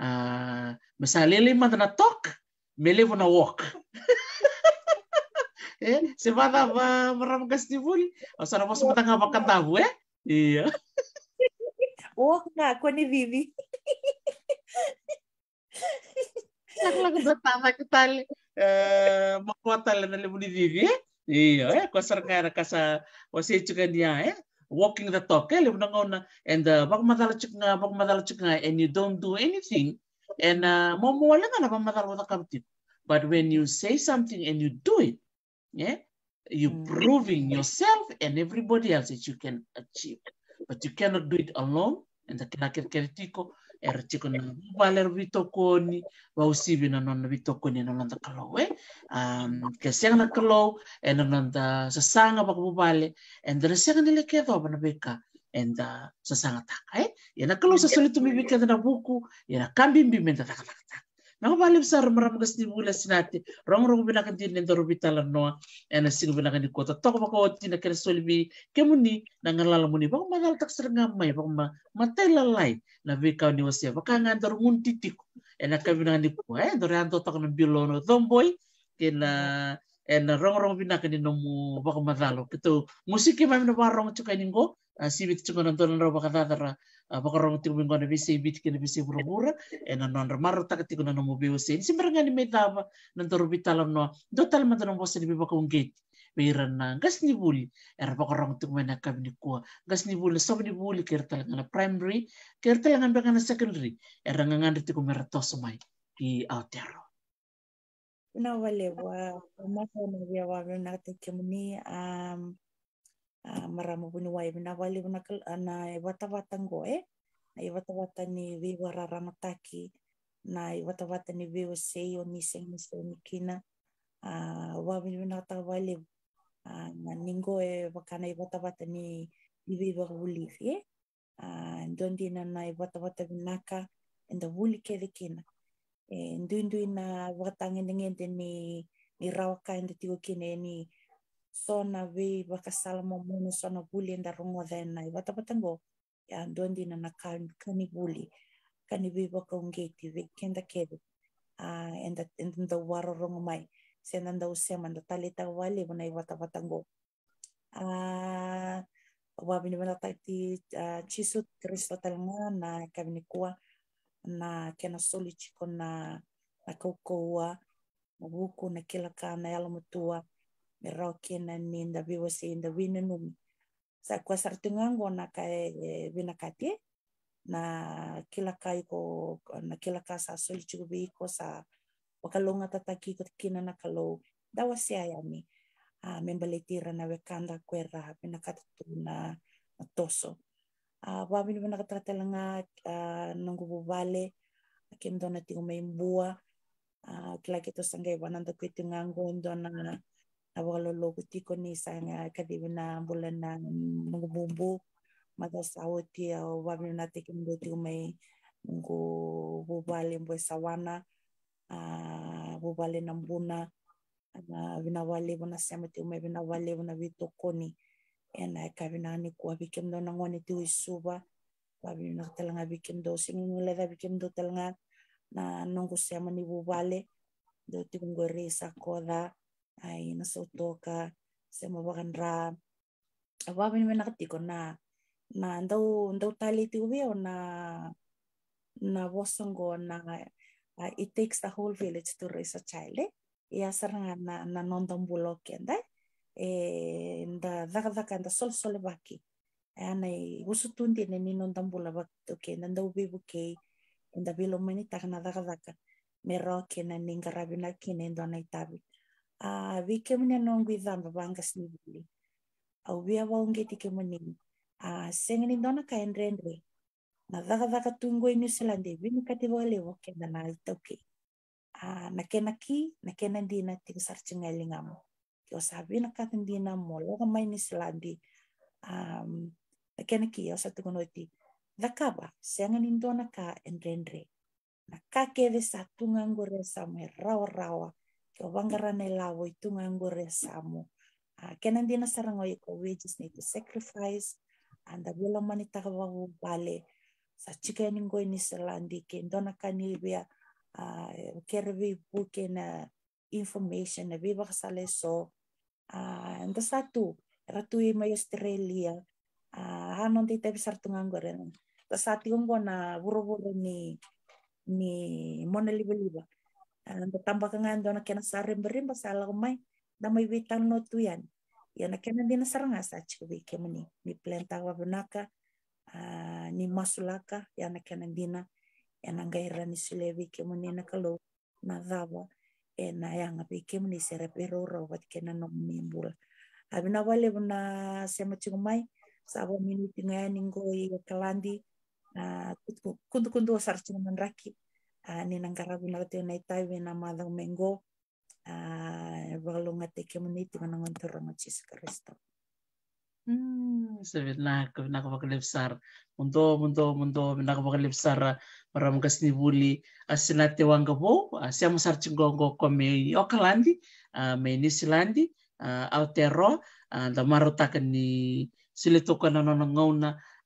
uh, ah, masalele mada na talk melevo na walk eh se vada va maram gas ni buli o sara vos matanga eh iya walk na ni vivi eh ಗೊತ್ತಾಗಕ್ಕೆ ತಾಲಿ ಮಕ್ಕೋತಲ್ಲದಲ್ಲಿ ಮುಡಿದಿದೆ iya eh kwasar ngara ya, kasa wasi chukanya eh ya? walking the talk eh lebih na, and uh, bang madal chuk nga bang madal chuk nga and you don't do anything and uh, mau lagi nggak nga bang madal wala kamtin but when you say something and you do it yeah you hmm. proving yourself and everybody else that you can achieve but you cannot do it alone and the gitu, tiko, er cikuna baler bitokoni bausibi na non bitokoni na non ta kalau eh um kesiang na kalau en non ta sasanga bak bubale en dere siang dile ke do bana beka en ta sasanga ya eh? na kalau mm, sasoli tumi bika na buku ya na kambing bimenta ta ta Nako malim sar maram gas di bula sinati. Rong rong bina kan tin nendo rubi noa. Ena sigo bina kan ikota. Toko bako solbi. Kemuni nangan lala muni. Bako manal tak serengam mai. Bako ma matai lalai. Na vika ni wasia. Baka ngan dor ngun Ena kabina kan iku. Eh dor anto tak na bilono. Thomboy. ena uh, rong rong bina kan inomu. Bako manalo. Kito gitu. musiki mami na warong cukai Ah, sibit chiko nan tolan kata ah, baka tatara bakoro muti kubing kona bisi bit kina bisi buru bura e eh, nan non remaro taka tiko nan mo beo sen simbar ngani me taba nan toru bitalam no do mata bosa libi baka ungate Beiran na gas ni buli era orang muti kubing kabi ni kua gas ni buli sob ni buli kira tala ngana primary kira yang ngana baka secondary era ngangana tiko meratoso mai di autero na wale wa mo na wa na kemuni Ah, marama bunu wai bina wali bina kal ah, na e wata wata ngoe na e wata wata ni viwa raramataki na e wata wata ni viwa sei o nise nise o nikina ah, wabi bina wata wali na ningo e wakana e ni ni viwa wuli fi e, e ndondi e na binaka e nda wuli kele kina ina wata ngende ngende ni ni rawaka e ndi sona vei vakasala mamunu sona vuli da rongodhenai vatavatango ya duandina na kani vuli kani vei vakaungeti vei kenda keve uh, enda, enda da wararongo mai sena da usema da taleta wale vanai vatavatango uh, wavini vanatati uh, chisu kristo talanga na kavinikua na kena soli chiko na na kaukoua na vuku na kilaka na yalamutua mi roki na ninda vivo si inda wina numi sa kwa sartungango na ka e wina kati na kila ka iko na kila ka sa soli chugu bi ko sa wakalonga tataki ko kina na da dawa si ayami a uh, tira na wekanda kwera pina katutu na, na toso a uh, wabini wina katatalanga uh, nungu bubale akim dona tingo maimbua uh, kila kito sanggai wananda indo ndona awalolo tiko ni sanga kadivina bulana bumbu mata sauti au wabina tiki mbuti umei ngu bubale mbwe sawana uh, bubale na mbuna na vinawale vona sema ti ume vinawale vona vitokoni ena ka vinani kua vikemdo na ngone ti uisuba wabina talanga vikemdo singuleda vikemdo talanga na nongu sema ni bubale do ti koda ay nasotoka sema baganra awa ra ben akati ko na na ndaw ndaw tali ti ubi na na wasango na uh, it takes a whole village to raise a child eh? ia saranga na na nondam bulok enda e eh. eh, nda daka daka nda sol sol baki ana i usu tundi ne eh, ni nondam bulabak to ke nda ubi buke nda bilo mani tak na daka daka mero ke na ninga rabina ke itabi wike mune nongwizamba vangas nivili auwia waungetike munini sengeni dona kaendrendre na daga daga tungo i new zealand evini kativoelevo kenda na itauke na kena ki na kena dina tikisarcingailingamo kio savina kati dina mo loga mai new zealand na kena ki io satugonoti dhakava sengeni dona ka endrendre na ka keve satunga ngore sa me rawa rawa Ko wangara na lawo itunga ngore samu. Ah, Kenan dina sarangoi ko we just need to sacrifice and the manita kau tagawa bale sa chicken ngoi ni selandi ke dona kanibia ah, kerbi buke na information na ka kasale so and ah, the satu ratu ima Australia hanon ti tebi sartungan gore na sati ngona buru-buru ni ni mona liba-liba tambakangan do nakena sarimberimba salamai damai witan no tuyan ya nakena dina saranga sachi kubi kemani ni plenta wabunaka ah, ni masulaka ya nakena dina ya nangaira ni sulevi kemani nakalo na dawa e na yanga bi kemani serepero robot kena no mimbula wale buna sema chumai sabo minuti ngani ngoi iya kalandi ah, kundu kundu sarchi manraki uh, ah, ninangkarawina te ona itai vena madau mengo uh, ah, valunga te community nga nangontoranga Jesus Kristo. Hmm, sebenak nak pakalipsar mundo mundo mundo nak pakalipsar para mukas ni buli asinate ah, wanga bo asia musar cinggongo ko me Auckland nisilandi New Zealand Aotearoa da marotaka ni na toko na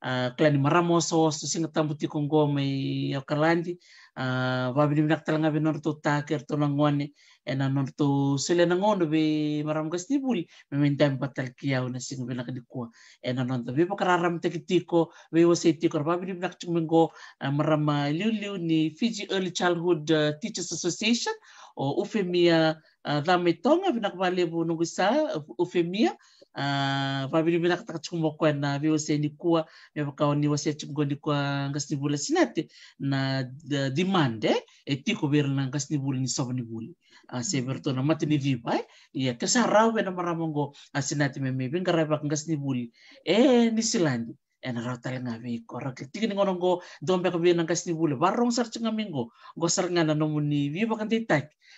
klani ah, maramoso tambu tambuti kongo mai yokalandi wabi ah, dimnak talanga be non to taker to langwani ena non to sele nangono be maram gastibuli mementam patal kiau na sing benak dikua ena non to be pakraram tekitiko be wose tikor wabi dimnak chungmengo ah, marama lulu ni Fiji Early Childhood Teachers Association o ufemia dhamai tonga benak balebu nungisa ufemia Uh, ah, vavilimina katakachukumba kwena viwaseni kuwa vavakaoni wasiachungoni kwa ngasinivula sinati na uh, dimande eh, etiko verina ngasinivuli ni sovanivuli uh, ah, severtona matini viva nibuli eh. ya kesa rawena maramongo asinati ah, meme vingaravak ngasinivuli e eh, ni silandi ena raw tal nga be ko rak tigi ngo ngo dombe ko be nang kasni bule barong sar chinga mingo go sar nga no muni wi ba kan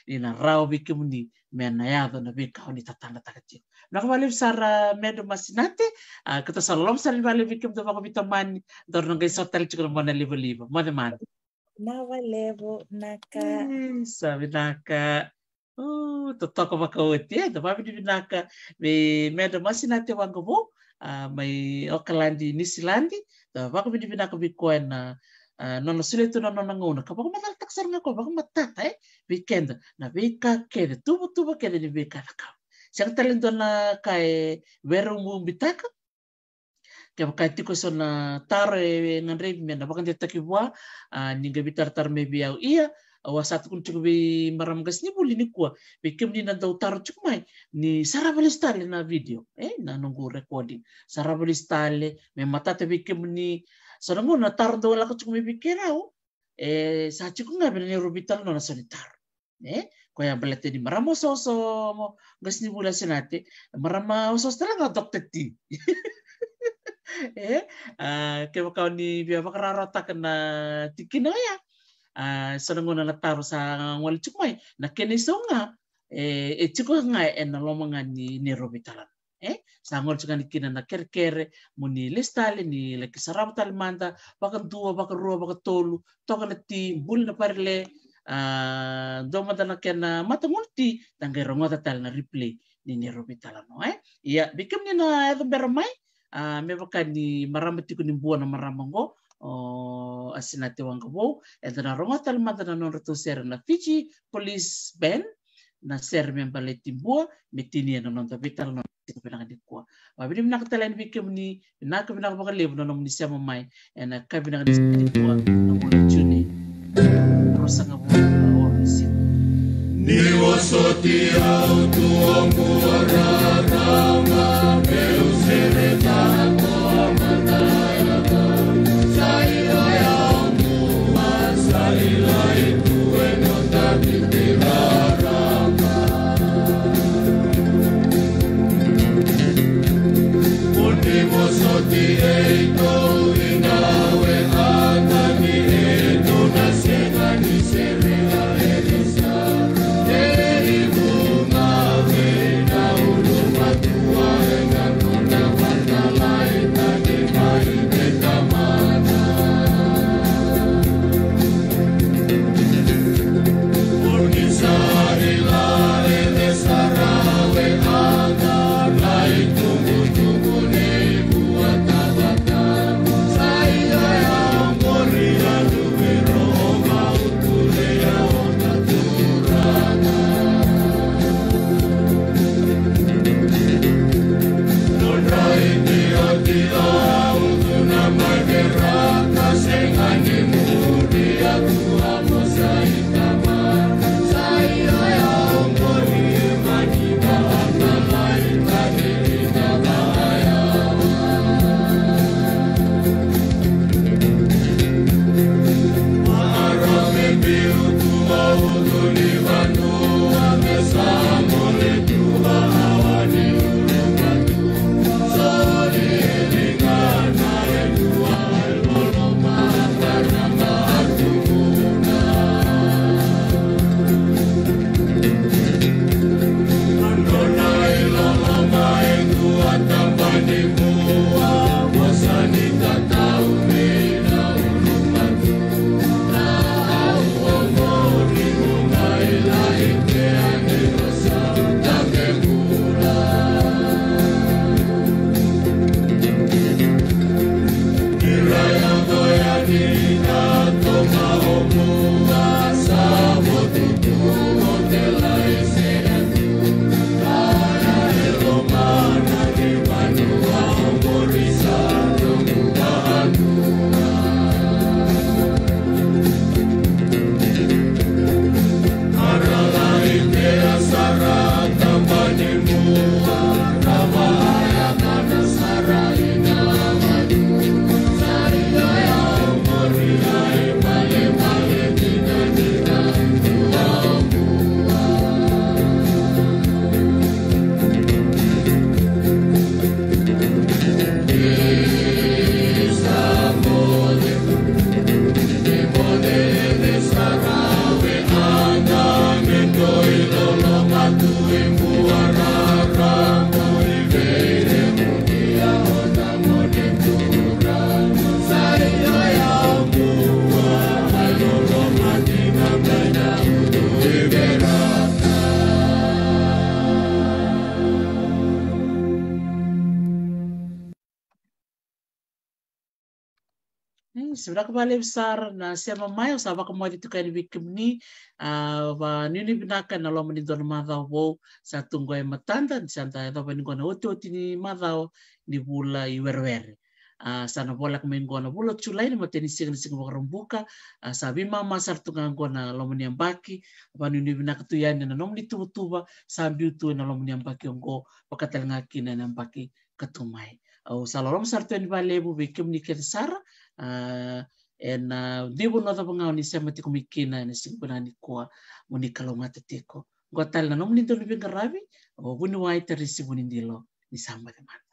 ina raw bi ke muni me na ya do na be ka nako valip sara medo masinate uh, kita sara lom sara valip ikim to vako bito mani dor nonga iso tel chikro mona livo livo mone mani nawa levo naka sabi naka to toko vako uti e to vavi divi naka me medo masinate wango mo uh, mai okalandi nisilandi to vako divi naka bikoe na Uh, nono sule tu nono nanguna ka baka matal taksar ngako baka matata eh weekend na beka kede tubu tubu kede ni beka nakam sertalentona kai veru mu bitaka ke kai tiko sona tar nganre mena bakan te takibwa ni gabi tar tar me biau ia wasat kun tiko bi maram gas ni buli ni kwa be kem ni nandau tar tiko mai ni stale na video eh na nungu recording sarabali stale me mata te be kem ni saranggo na tar do la ko tiko pikirau eh sa tiko ngabe ni rubital no na eh kaya balate ni marama so mo gas ni mula nati marama talaga stranga dokteti eh, eh ke kau ni biya makararata kana tikino ya sarangona na taro sa ngwal chukwai na kenisonga Eh, chukwa nga e na lomonga ni ni robitalan eh sangol chukan kina na kerker, muni lestale ni le kisarab baka dua baka rua baka tolu toka na ti bul na doma tana kena na tangkai rongota tal na replay ni ni robi talano eh ya bikem ni na edo beramai me baka ni maramati ko ni na maramango o asinati wangabo edo na rongota tal matana non reto ser na Fiji police Ben na ser men bale timbua metini na non tapital non pinang di kwa wabini minang talan bikim ni na kabinang baka lebo na non ni siya na kabinang di de alto rak bale besar na siama mai sa ba kamo ditu kan oh, wikim ni va nini binaka na lo mani don mada wo sa tungo e matanda di santa e dopa ni kona oti oti ni mada ni bula i sana bolak kami ngona bula culai ni mateni sing ni sing bokaram buka sa bi mama sar tunga ngona lo mani ambaki va nini binaka tu yani na nom ni tuba tuba sa bi tu na lo orang ambaki ongo pakatel kina na ambaki katumai au salolom sartu ni bale bu ni uh, ena uh, devo no thapo ngau ni sema tiko mikina ni singuna ni kwa muni kalongata tiko ngotala no muni ndolo binga ravi o oh, buni wai terisi muni ndilo ni samba de mana